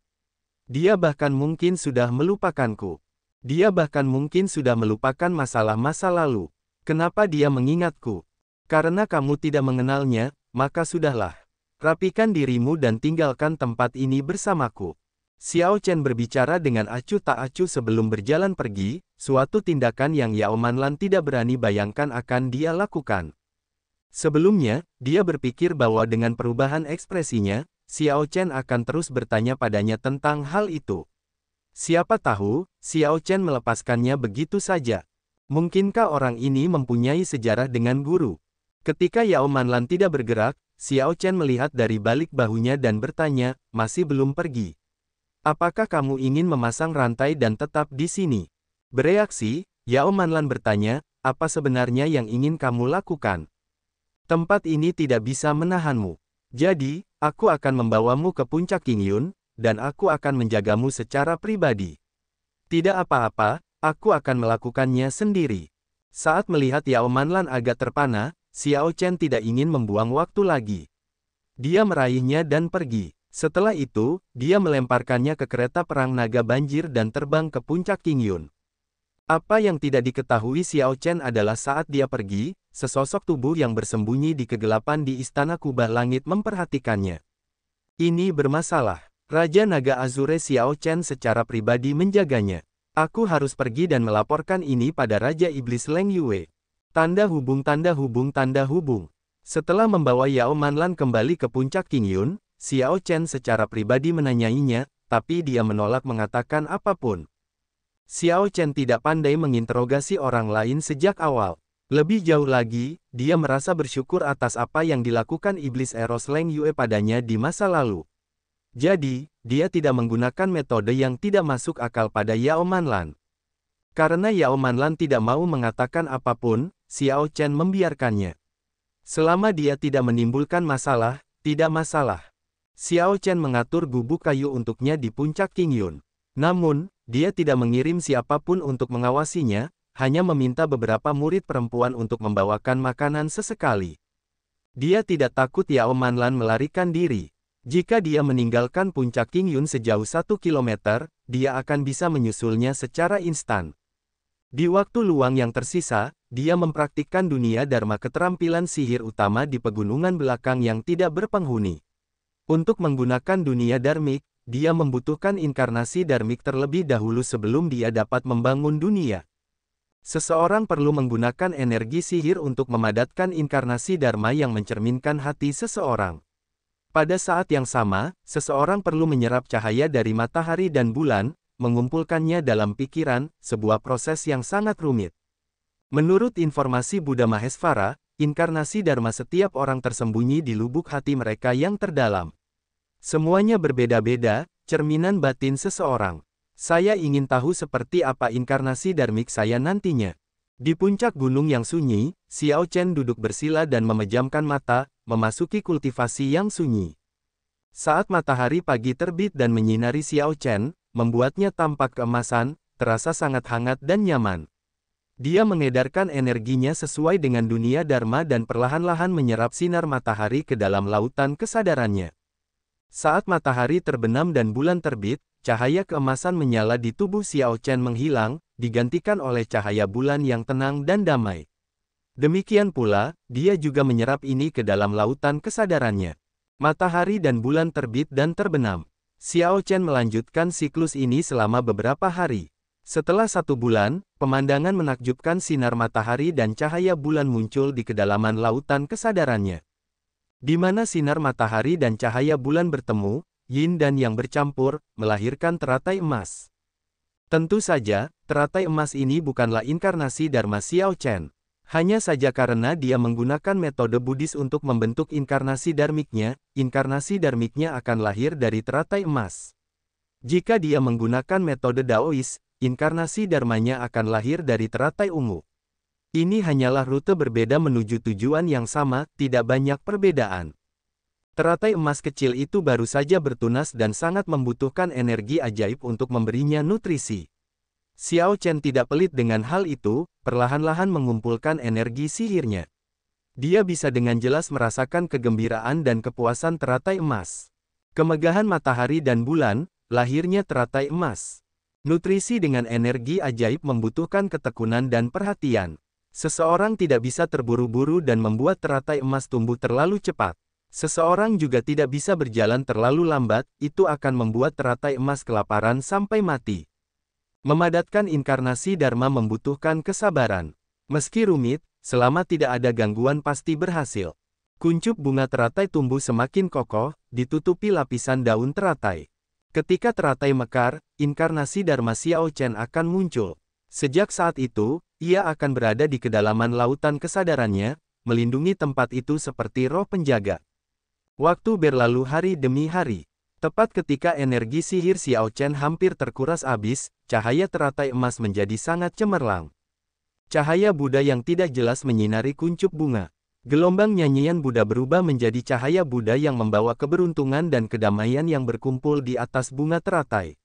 Dia bahkan mungkin sudah melupakanku. Dia bahkan mungkin sudah melupakan masalah masa lalu. Kenapa dia mengingatku? Karena kamu tidak mengenalnya, maka sudahlah. Rapikan dirimu dan tinggalkan tempat ini bersamaku. Xiao Chen berbicara dengan acuh tak acuh sebelum berjalan pergi, suatu tindakan yang Yao Manlan tidak berani bayangkan akan dia lakukan. Sebelumnya, dia berpikir bahwa dengan perubahan ekspresinya, Xiao Chen akan terus bertanya padanya tentang hal itu. Siapa tahu, Xiao Chen melepaskannya begitu saja. Mungkinkah orang ini mempunyai sejarah dengan guru? Ketika Yao Manlan tidak bergerak, Xiao Chen melihat dari balik bahunya dan bertanya, masih belum pergi. Apakah kamu ingin memasang rantai dan tetap di sini? Bereaksi, Yao Manlan bertanya, apa sebenarnya yang ingin kamu lakukan? Tempat ini tidak bisa menahanmu. Jadi, aku akan membawamu ke puncak King Yun, dan aku akan menjagamu secara pribadi. Tidak apa-apa, aku akan melakukannya sendiri. Saat melihat Yao Manlan agak terpana, Xiao Chen tidak ingin membuang waktu lagi. Dia meraihnya dan pergi. Setelah itu, dia melemparkannya ke kereta perang naga banjir dan terbang ke puncak King Yun. Apa yang tidak diketahui Xiao Chen adalah saat dia pergi, sesosok tubuh yang bersembunyi di kegelapan di istana kubah langit memperhatikannya. Ini bermasalah. Raja Naga Azure Xiao Chen secara pribadi menjaganya. Aku harus pergi dan melaporkan ini pada Raja Iblis Leng Yue. Tanda hubung tanda hubung tanda hubung. Setelah membawa Yao Manlan kembali ke puncak King Yun, Xiao Chen secara pribadi menanyainya, tapi dia menolak mengatakan apapun. Xiao Chen tidak pandai menginterogasi orang lain sejak awal. Lebih jauh lagi, dia merasa bersyukur atas apa yang dilakukan iblis Eros Leng Yue padanya di masa lalu. Jadi, dia tidak menggunakan metode yang tidak masuk akal pada Yao Manlan. Karena Yao Manlan tidak mau mengatakan apapun, Xiao Chen membiarkannya. Selama dia tidak menimbulkan masalah, tidak masalah. Xiao Chen mengatur gubuk kayu untuknya di puncak King Yun. Namun, dia tidak mengirim siapapun untuk mengawasinya, hanya meminta beberapa murid perempuan untuk membawakan makanan sesekali. Dia tidak takut Yao Manlan melarikan diri. Jika dia meninggalkan puncak King Yun sejauh satu kilometer, dia akan bisa menyusulnya secara instan. Di waktu luang yang tersisa, dia mempraktikkan dunia Dharma keterampilan sihir utama di pegunungan belakang yang tidak berpenghuni. Untuk menggunakan dunia dharmik, dia membutuhkan inkarnasi dharmik terlebih dahulu sebelum dia dapat membangun dunia. Seseorang perlu menggunakan energi sihir untuk memadatkan inkarnasi dharma yang mencerminkan hati seseorang. Pada saat yang sama, seseorang perlu menyerap cahaya dari matahari dan bulan, mengumpulkannya dalam pikiran, sebuah proses yang sangat rumit. Menurut informasi Buddha Mahesvara, Inkarnasi Dharma setiap orang tersembunyi di lubuk hati mereka yang terdalam. Semuanya berbeda-beda, cerminan batin seseorang. Saya ingin tahu seperti apa inkarnasi dharmik saya nantinya. Di puncak gunung yang sunyi, Xiao Chen duduk bersila dan memejamkan mata, memasuki kultivasi yang sunyi. Saat matahari pagi terbit dan menyinari Xiao Chen, membuatnya tampak keemasan, terasa sangat hangat dan nyaman. Dia mengedarkan energinya sesuai dengan dunia Dharma dan perlahan-lahan menyerap sinar matahari ke dalam lautan kesadarannya. Saat matahari terbenam dan bulan terbit, cahaya keemasan menyala di tubuh Xiao Chen menghilang, digantikan oleh cahaya bulan yang tenang dan damai. Demikian pula, dia juga menyerap ini ke dalam lautan kesadarannya. Matahari dan bulan terbit dan terbenam. Xiao Chen melanjutkan siklus ini selama beberapa hari. Setelah satu bulan, pemandangan menakjubkan sinar matahari dan cahaya bulan muncul di kedalaman lautan kesadarannya. Di mana sinar matahari dan cahaya bulan bertemu, yin dan yang bercampur, melahirkan teratai emas. Tentu saja, teratai emas ini bukanlah inkarnasi Dharma Xiao Chen. Hanya saja karena dia menggunakan metode Buddhis untuk membentuk inkarnasi dharmiknya, inkarnasi dharmiknya akan lahir dari teratai emas. Jika dia menggunakan metode Daois, inkarnasi dharmanya akan lahir dari teratai ungu. Ini hanyalah rute berbeda menuju tujuan yang sama, tidak banyak perbedaan. Teratai emas kecil itu baru saja bertunas dan sangat membutuhkan energi ajaib untuk memberinya nutrisi. Xiao Chen tidak pelit dengan hal itu, perlahan-lahan mengumpulkan energi sihirnya. Dia bisa dengan jelas merasakan kegembiraan dan kepuasan teratai emas. Kemegahan matahari dan bulan, lahirnya teratai emas. Nutrisi dengan energi ajaib membutuhkan ketekunan dan perhatian. Seseorang tidak bisa terburu-buru dan membuat teratai emas tumbuh terlalu cepat. Seseorang juga tidak bisa berjalan terlalu lambat, itu akan membuat teratai emas kelaparan sampai mati. Memadatkan inkarnasi Dharma membutuhkan kesabaran. Meski rumit, selama tidak ada gangguan pasti berhasil. Kuncup bunga teratai tumbuh semakin kokoh, ditutupi lapisan daun teratai. Ketika teratai mekar, inkarnasi Dharma Xiao Chen akan muncul. Sejak saat itu, ia akan berada di kedalaman lautan kesadarannya, melindungi tempat itu seperti roh penjaga. Waktu berlalu hari demi hari. Tepat ketika energi sihir Xiao Chen hampir terkuras habis, cahaya teratai emas menjadi sangat cemerlang. Cahaya Buddha yang tidak jelas menyinari kuncup bunga. Gelombang nyanyian Buddha berubah menjadi cahaya Buddha yang membawa keberuntungan dan kedamaian yang berkumpul di atas bunga teratai.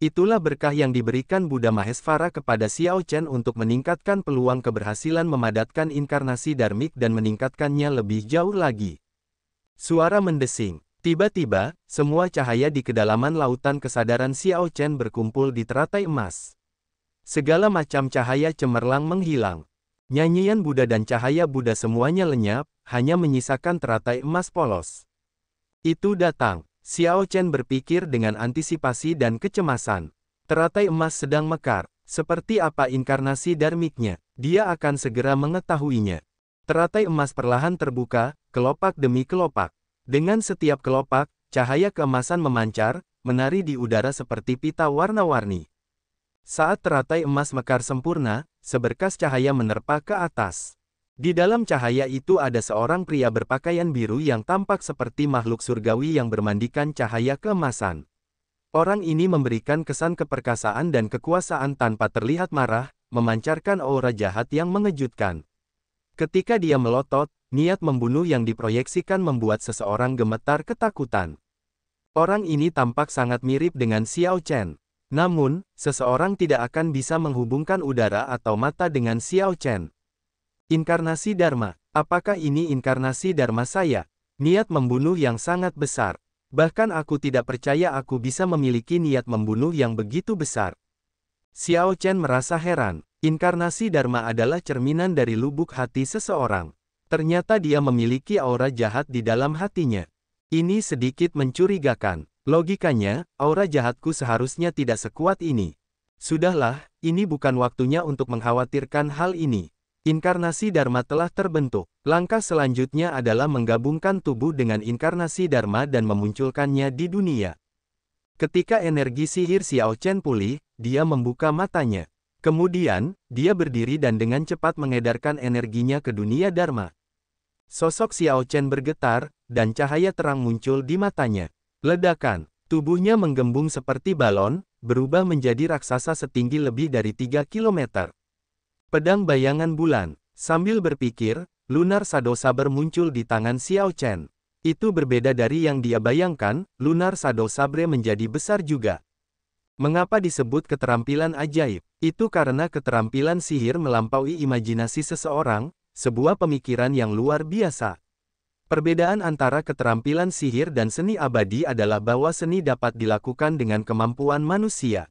Itulah berkah yang diberikan Buddha Mahesvara kepada Xiao Chen untuk meningkatkan peluang keberhasilan memadatkan inkarnasi dharmik dan meningkatkannya lebih jauh lagi. Suara mendesing. Tiba-tiba, semua cahaya di kedalaman lautan kesadaran Xiao Chen berkumpul di teratai emas. Segala macam cahaya cemerlang menghilang. Nyanyian Buddha dan cahaya Buddha semuanya lenyap, hanya menyisakan teratai emas polos. Itu datang. Xiao Chen berpikir dengan antisipasi dan kecemasan. Teratai emas sedang mekar, seperti apa inkarnasi darmiknya, dia akan segera mengetahuinya. Teratai emas perlahan terbuka, kelopak demi kelopak. Dengan setiap kelopak, cahaya keemasan memancar, menari di udara seperti pita warna-warni. Saat teratai emas mekar sempurna, seberkas cahaya menerpa ke atas. Di dalam cahaya itu ada seorang pria berpakaian biru yang tampak seperti makhluk surgawi yang bermandikan cahaya keemasan. Orang ini memberikan kesan keperkasaan dan kekuasaan tanpa terlihat marah, memancarkan aura jahat yang mengejutkan. Ketika dia melotot, niat membunuh yang diproyeksikan membuat seseorang gemetar ketakutan. Orang ini tampak sangat mirip dengan Xiao Chen. Namun, seseorang tidak akan bisa menghubungkan udara atau mata dengan Xiao Chen. Inkarnasi Dharma, apakah ini inkarnasi Dharma saya? Niat membunuh yang sangat besar. Bahkan aku tidak percaya aku bisa memiliki niat membunuh yang begitu besar. Xiao Chen merasa heran. Inkarnasi Dharma adalah cerminan dari lubuk hati seseorang. Ternyata dia memiliki aura jahat di dalam hatinya. Ini sedikit mencurigakan. Logikanya, aura jahatku seharusnya tidak sekuat ini. Sudahlah, ini bukan waktunya untuk mengkhawatirkan hal ini. Inkarnasi Dharma telah terbentuk. Langkah selanjutnya adalah menggabungkan tubuh dengan inkarnasi Dharma dan memunculkannya di dunia. Ketika energi sihir Xiao Chen pulih, dia membuka matanya. Kemudian, dia berdiri dan dengan cepat mengedarkan energinya ke dunia Dharma. Sosok Xiao Chen bergetar, dan cahaya terang muncul di matanya. Ledakan. Tubuhnya menggembung seperti balon, berubah menjadi raksasa setinggi lebih dari 3 km. Pedang bayangan bulan. Sambil berpikir, Lunar Sado Saber muncul di tangan Xiao Chen. Itu berbeda dari yang dia bayangkan, Lunar Sado Sabre menjadi besar juga. Mengapa disebut keterampilan ajaib? Itu karena keterampilan sihir melampaui imajinasi seseorang, sebuah pemikiran yang luar biasa. Perbedaan antara keterampilan sihir dan seni abadi adalah bahwa seni dapat dilakukan dengan kemampuan manusia.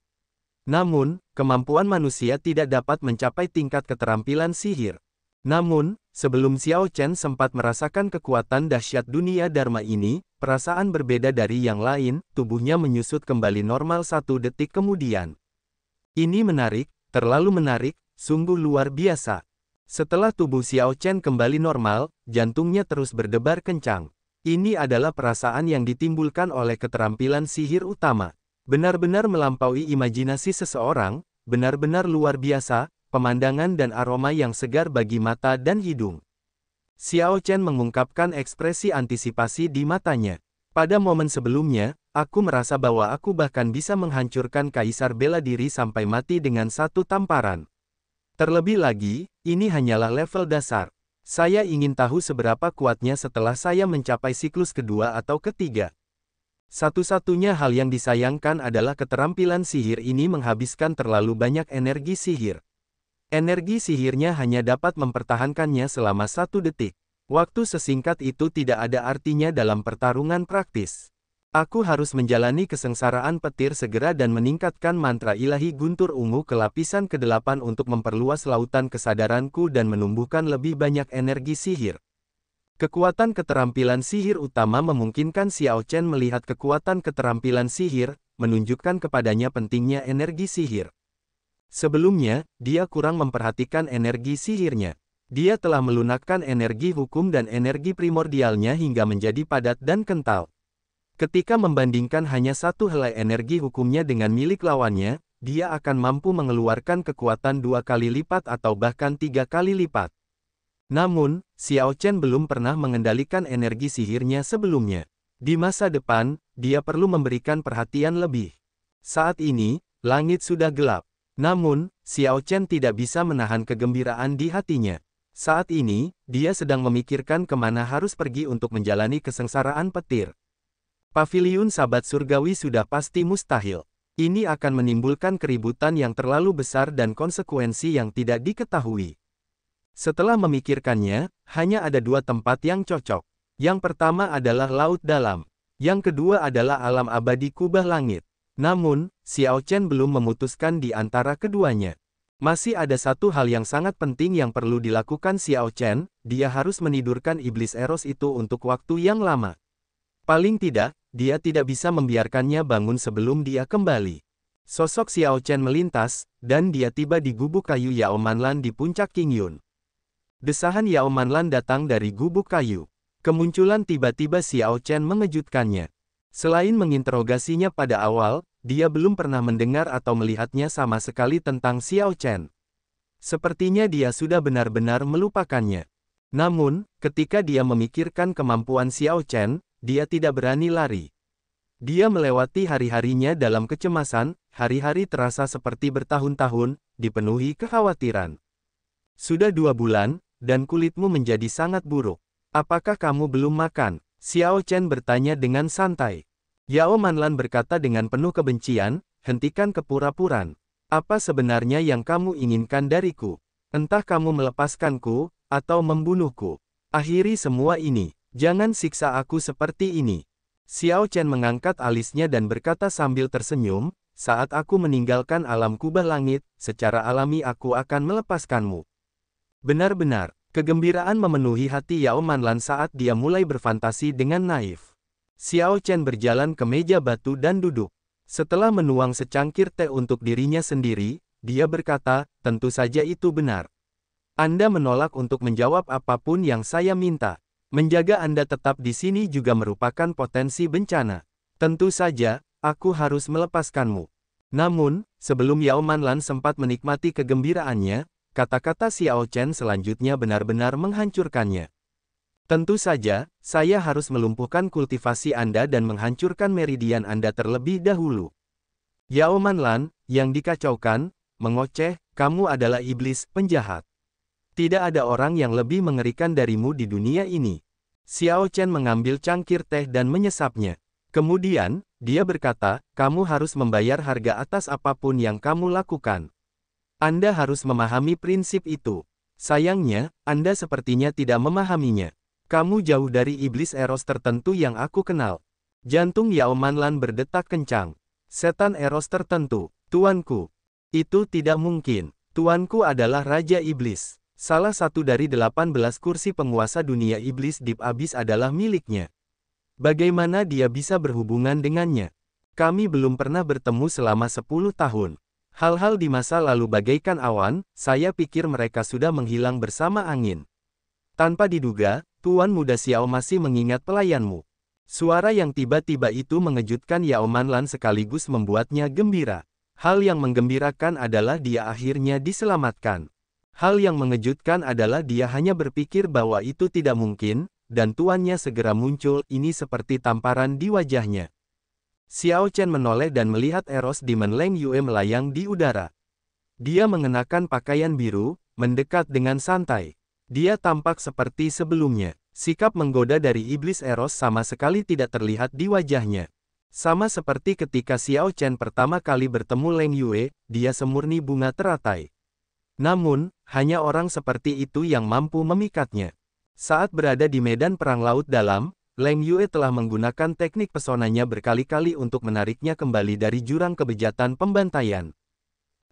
Namun, kemampuan manusia tidak dapat mencapai tingkat keterampilan sihir. Namun, sebelum Xiao Chen sempat merasakan kekuatan dahsyat dunia Dharma ini, perasaan berbeda dari yang lain, tubuhnya menyusut kembali normal satu detik kemudian. Ini menarik, terlalu menarik, sungguh luar biasa. Setelah tubuh Xiao Chen kembali normal, jantungnya terus berdebar kencang. Ini adalah perasaan yang ditimbulkan oleh keterampilan sihir utama. Benar-benar melampaui imajinasi seseorang, benar-benar luar biasa, pemandangan dan aroma yang segar bagi mata dan hidung. Xiao Chen mengungkapkan ekspresi antisipasi di matanya. Pada momen sebelumnya, aku merasa bahwa aku bahkan bisa menghancurkan kaisar bela diri sampai mati dengan satu tamparan. Terlebih lagi, ini hanyalah level dasar. Saya ingin tahu seberapa kuatnya setelah saya mencapai siklus kedua atau ketiga. Satu-satunya hal yang disayangkan adalah keterampilan sihir ini menghabiskan terlalu banyak energi sihir. Energi sihirnya hanya dapat mempertahankannya selama satu detik. Waktu sesingkat itu tidak ada artinya dalam pertarungan praktis. Aku harus menjalani kesengsaraan petir segera dan meningkatkan mantra ilahi guntur ungu ke lapisan ke kedelapan untuk memperluas lautan kesadaranku dan menumbuhkan lebih banyak energi sihir. Kekuatan keterampilan sihir utama memungkinkan Xiao Chen melihat kekuatan keterampilan sihir, menunjukkan kepadanya pentingnya energi sihir. Sebelumnya, dia kurang memperhatikan energi sihirnya. Dia telah melunakkan energi hukum dan energi primordialnya hingga menjadi padat dan kental. Ketika membandingkan hanya satu helai energi hukumnya dengan milik lawannya, dia akan mampu mengeluarkan kekuatan dua kali lipat atau bahkan tiga kali lipat. Namun, Xiao Chen belum pernah mengendalikan energi sihirnya sebelumnya. Di masa depan, dia perlu memberikan perhatian lebih. Saat ini, langit sudah gelap. Namun, Xiao Chen tidak bisa menahan kegembiraan di hatinya. Saat ini, dia sedang memikirkan kemana harus pergi untuk menjalani kesengsaraan petir. Paviliun sahabat surgawi sudah pasti mustahil. Ini akan menimbulkan keributan yang terlalu besar dan konsekuensi yang tidak diketahui. Setelah memikirkannya, hanya ada dua tempat yang cocok. Yang pertama adalah laut dalam. Yang kedua adalah alam abadi kubah langit. Namun, Xiao Chen belum memutuskan di antara keduanya. Masih ada satu hal yang sangat penting yang perlu dilakukan Xiao Chen, dia harus menidurkan iblis Eros itu untuk waktu yang lama. Paling tidak, dia tidak bisa membiarkannya bangun sebelum dia kembali. Sosok Xiao Chen melintas, dan dia tiba di gubuk kayu Yao Manlan di puncak King Yun. Desahan Yao Manlan datang dari gubuk kayu. Kemunculan tiba-tiba Xiao Chen mengejutkannya. Selain menginterogasinya pada awal, dia belum pernah mendengar atau melihatnya sama sekali tentang Xiao Chen. Sepertinya dia sudah benar-benar melupakannya. Namun, ketika dia memikirkan kemampuan Xiao Chen, dia tidak berani lari. Dia melewati hari-harinya dalam kecemasan, hari-hari terasa seperti bertahun-tahun, dipenuhi kekhawatiran. Sudah dua bulan, dan kulitmu menjadi sangat buruk. Apakah kamu belum makan? Xiao Chen bertanya dengan santai. Yao Manlan berkata dengan penuh kebencian, hentikan kepura-puran. Apa sebenarnya yang kamu inginkan dariku? Entah kamu melepaskanku, atau membunuhku. Akhiri semua ini. Jangan siksa aku seperti ini. Xiao Chen mengangkat alisnya dan berkata sambil tersenyum, saat aku meninggalkan alam kubah langit, secara alami aku akan melepaskanmu. Benar-benar, kegembiraan memenuhi hati Yao Manlan saat dia mulai berfantasi dengan naif. Xiao Chen berjalan ke meja batu dan duduk. Setelah menuang secangkir teh untuk dirinya sendiri, dia berkata, tentu saja itu benar. Anda menolak untuk menjawab apapun yang saya minta. Menjaga Anda tetap di sini juga merupakan potensi bencana. Tentu saja, aku harus melepaskanmu. Namun, sebelum Yao Manlan sempat menikmati kegembiraannya, kata-kata Xiao Chen selanjutnya benar-benar menghancurkannya. Tentu saja, saya harus melumpuhkan kultivasi Anda dan menghancurkan meridian Anda terlebih dahulu. Yao Manlan, yang dikacaukan, mengoceh, kamu adalah iblis penjahat. Tidak ada orang yang lebih mengerikan darimu di dunia ini. Xiao Chen mengambil cangkir teh dan menyesapnya. Kemudian, dia berkata, kamu harus membayar harga atas apapun yang kamu lakukan. Anda harus memahami prinsip itu. Sayangnya, Anda sepertinya tidak memahaminya. Kamu jauh dari iblis eros tertentu yang aku kenal. Jantung Yao Manlan berdetak kencang. Setan eros tertentu, tuanku. Itu tidak mungkin. Tuanku adalah Raja Iblis. Salah satu dari 18 kursi penguasa dunia iblis Deep Abyss adalah miliknya. Bagaimana dia bisa berhubungan dengannya? Kami belum pernah bertemu selama 10 tahun. Hal-hal di masa lalu bagaikan awan, saya pikir mereka sudah menghilang bersama angin. Tanpa diduga, Tuan Muda Xiao masih mengingat pelayanmu. Suara yang tiba-tiba itu mengejutkan Yao Manlan sekaligus membuatnya gembira. Hal yang menggembirakan adalah dia akhirnya diselamatkan. Hal yang mengejutkan adalah dia hanya berpikir bahwa itu tidak mungkin, dan tuannya segera muncul, ini seperti tamparan di wajahnya. Xiao Chen menoleh dan melihat Eros di Menleng Yue melayang di udara. Dia mengenakan pakaian biru, mendekat dengan santai. Dia tampak seperti sebelumnya. Sikap menggoda dari iblis Eros sama sekali tidak terlihat di wajahnya. Sama seperti ketika Xiao Chen pertama kali bertemu Leng Yue, dia semurni bunga teratai. Namun, hanya orang seperti itu yang mampu memikatnya. Saat berada di medan perang laut dalam, Leng Yue telah menggunakan teknik pesonanya berkali-kali untuk menariknya kembali dari jurang kebejatan pembantaian.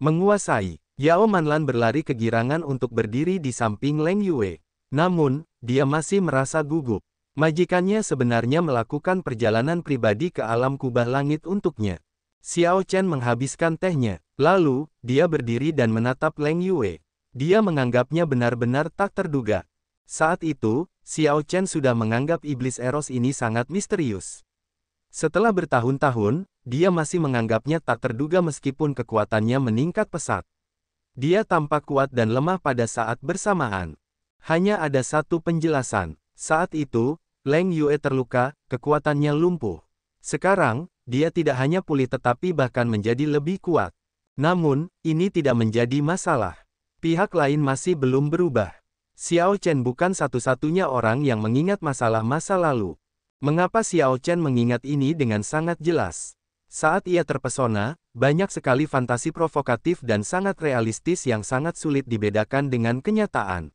Menguasai, Yao Manlan berlari kegirangan untuk berdiri di samping Leng Yue. Namun, dia masih merasa gugup. Majikannya sebenarnya melakukan perjalanan pribadi ke alam kubah langit untuknya. Xiao Chen menghabiskan tehnya. Lalu, dia berdiri dan menatap Leng Yue. Dia menganggapnya benar-benar tak terduga. Saat itu, Xiao Chen sudah menganggap iblis Eros ini sangat misterius. Setelah bertahun-tahun, dia masih menganggapnya tak terduga meskipun kekuatannya meningkat pesat. Dia tampak kuat dan lemah pada saat bersamaan. Hanya ada satu penjelasan. Saat itu, Leng Yue terluka, kekuatannya lumpuh. Sekarang, dia tidak hanya pulih tetapi bahkan menjadi lebih kuat. Namun, ini tidak menjadi masalah. Pihak lain masih belum berubah. Xiao Chen bukan satu-satunya orang yang mengingat masalah masa lalu. Mengapa Xiao Chen mengingat ini dengan sangat jelas? Saat ia terpesona, banyak sekali fantasi provokatif dan sangat realistis yang sangat sulit dibedakan dengan kenyataan.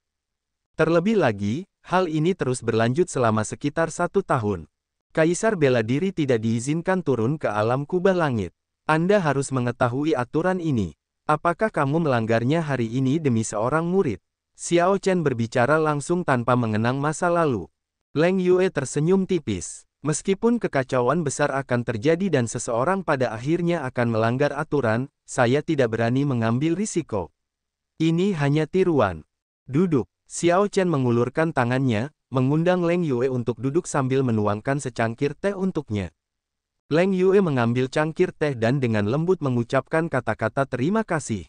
Terlebih lagi, hal ini terus berlanjut selama sekitar satu tahun. Kaisar bela diri tidak diizinkan turun ke alam kubah langit. Anda harus mengetahui aturan ini. Apakah kamu melanggarnya hari ini demi seorang murid? Xiao Chen berbicara langsung tanpa mengenang masa lalu. Leng Yue tersenyum tipis. Meskipun kekacauan besar akan terjadi dan seseorang pada akhirnya akan melanggar aturan, saya tidak berani mengambil risiko. Ini hanya tiruan. Duduk. Xiao Chen mengulurkan tangannya, mengundang Leng Yue untuk duduk sambil menuangkan secangkir teh untuknya. Leng Yue mengambil cangkir teh dan dengan lembut mengucapkan kata-kata terima kasih.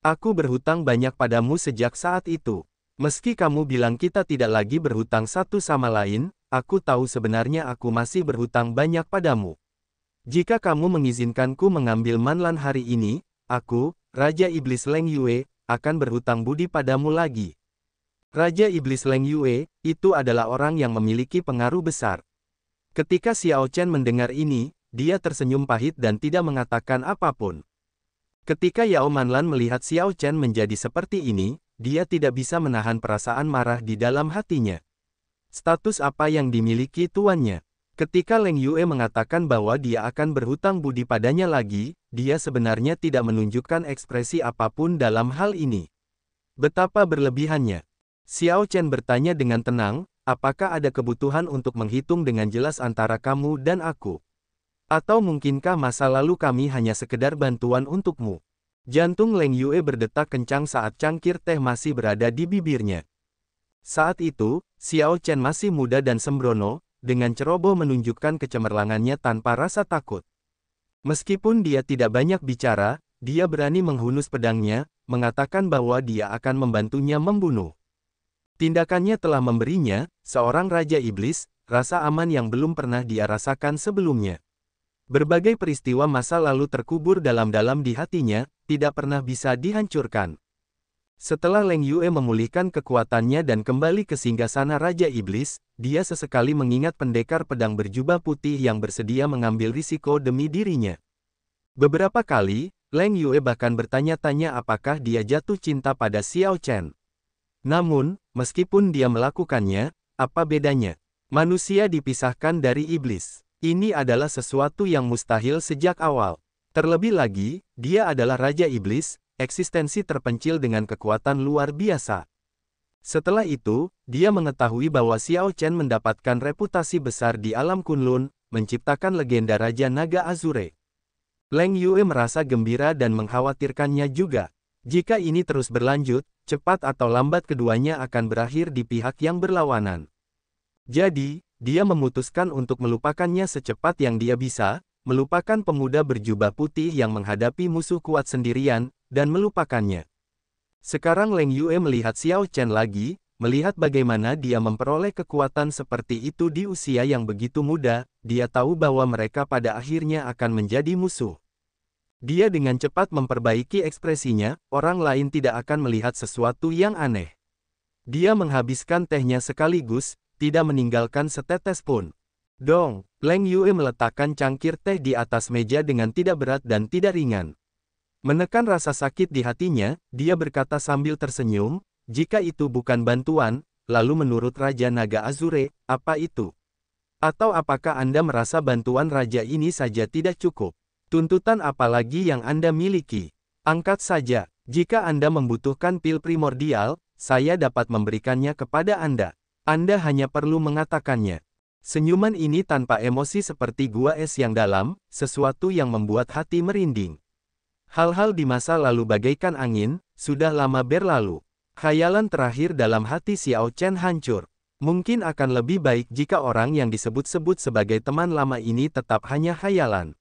Aku berhutang banyak padamu sejak saat itu. Meski kamu bilang kita tidak lagi berhutang satu sama lain, aku tahu sebenarnya aku masih berhutang banyak padamu. Jika kamu mengizinkanku mengambil Manlan hari ini, aku, Raja Iblis Leng Yue, akan berhutang budi padamu lagi. Raja Iblis Leng Yue, itu adalah orang yang memiliki pengaruh besar. Ketika Xiao Chen mendengar ini, dia tersenyum pahit dan tidak mengatakan apapun. Ketika Yao Manlan melihat Xiao Chen menjadi seperti ini, dia tidak bisa menahan perasaan marah di dalam hatinya. Status apa yang dimiliki tuannya? Ketika Leng Yue mengatakan bahwa dia akan berhutang budi padanya lagi, dia sebenarnya tidak menunjukkan ekspresi apapun dalam hal ini. Betapa berlebihannya. Xiao Chen bertanya dengan tenang, Apakah ada kebutuhan untuk menghitung dengan jelas antara kamu dan aku? Atau mungkinkah masa lalu kami hanya sekedar bantuan untukmu? Jantung Leng Yue berdetak kencang saat cangkir teh masih berada di bibirnya. Saat itu, Xiao Chen masih muda dan sembrono, dengan ceroboh menunjukkan kecemerlangannya tanpa rasa takut. Meskipun dia tidak banyak bicara, dia berani menghunus pedangnya, mengatakan bahwa dia akan membantunya membunuh. Tindakannya telah memberinya, seorang Raja Iblis, rasa aman yang belum pernah dia rasakan sebelumnya. Berbagai peristiwa masa lalu terkubur dalam-dalam di hatinya, tidak pernah bisa dihancurkan. Setelah Leng Yue memulihkan kekuatannya dan kembali ke singgasana Raja Iblis, dia sesekali mengingat pendekar pedang berjubah putih yang bersedia mengambil risiko demi dirinya. Beberapa kali, Leng Yue bahkan bertanya-tanya apakah dia jatuh cinta pada Xiao Chen. Namun, meskipun dia melakukannya, apa bedanya? Manusia dipisahkan dari iblis. Ini adalah sesuatu yang mustahil sejak awal. Terlebih lagi, dia adalah raja iblis, eksistensi terpencil dengan kekuatan luar biasa. Setelah itu, dia mengetahui bahwa Xiao Chen mendapatkan reputasi besar di alam Kunlun, menciptakan legenda Raja Naga Azure. Leng Yue merasa gembira dan mengkhawatirkannya juga. Jika ini terus berlanjut, cepat atau lambat keduanya akan berakhir di pihak yang berlawanan. Jadi, dia memutuskan untuk melupakannya secepat yang dia bisa, melupakan pemuda berjubah putih yang menghadapi musuh kuat sendirian, dan melupakannya. Sekarang Leng Yue melihat Xiao Chen lagi, melihat bagaimana dia memperoleh kekuatan seperti itu di usia yang begitu muda, dia tahu bahwa mereka pada akhirnya akan menjadi musuh. Dia dengan cepat memperbaiki ekspresinya, orang lain tidak akan melihat sesuatu yang aneh. Dia menghabiskan tehnya sekaligus, tidak meninggalkan setetes pun. Dong, Leng Yue meletakkan cangkir teh di atas meja dengan tidak berat dan tidak ringan. Menekan rasa sakit di hatinya, dia berkata sambil tersenyum, jika itu bukan bantuan, lalu menurut Raja Naga Azure, apa itu? Atau apakah Anda merasa bantuan Raja ini saja tidak cukup? Tuntutan apa lagi yang Anda miliki? Angkat saja. Jika Anda membutuhkan pil primordial, saya dapat memberikannya kepada Anda. Anda hanya perlu mengatakannya. Senyuman ini tanpa emosi seperti gua es yang dalam, sesuatu yang membuat hati merinding. Hal-hal di masa lalu bagaikan angin, sudah lama berlalu. Khayalan terakhir dalam hati Xiao Chen hancur. Mungkin akan lebih baik jika orang yang disebut-sebut sebagai teman lama ini tetap hanya khayalan.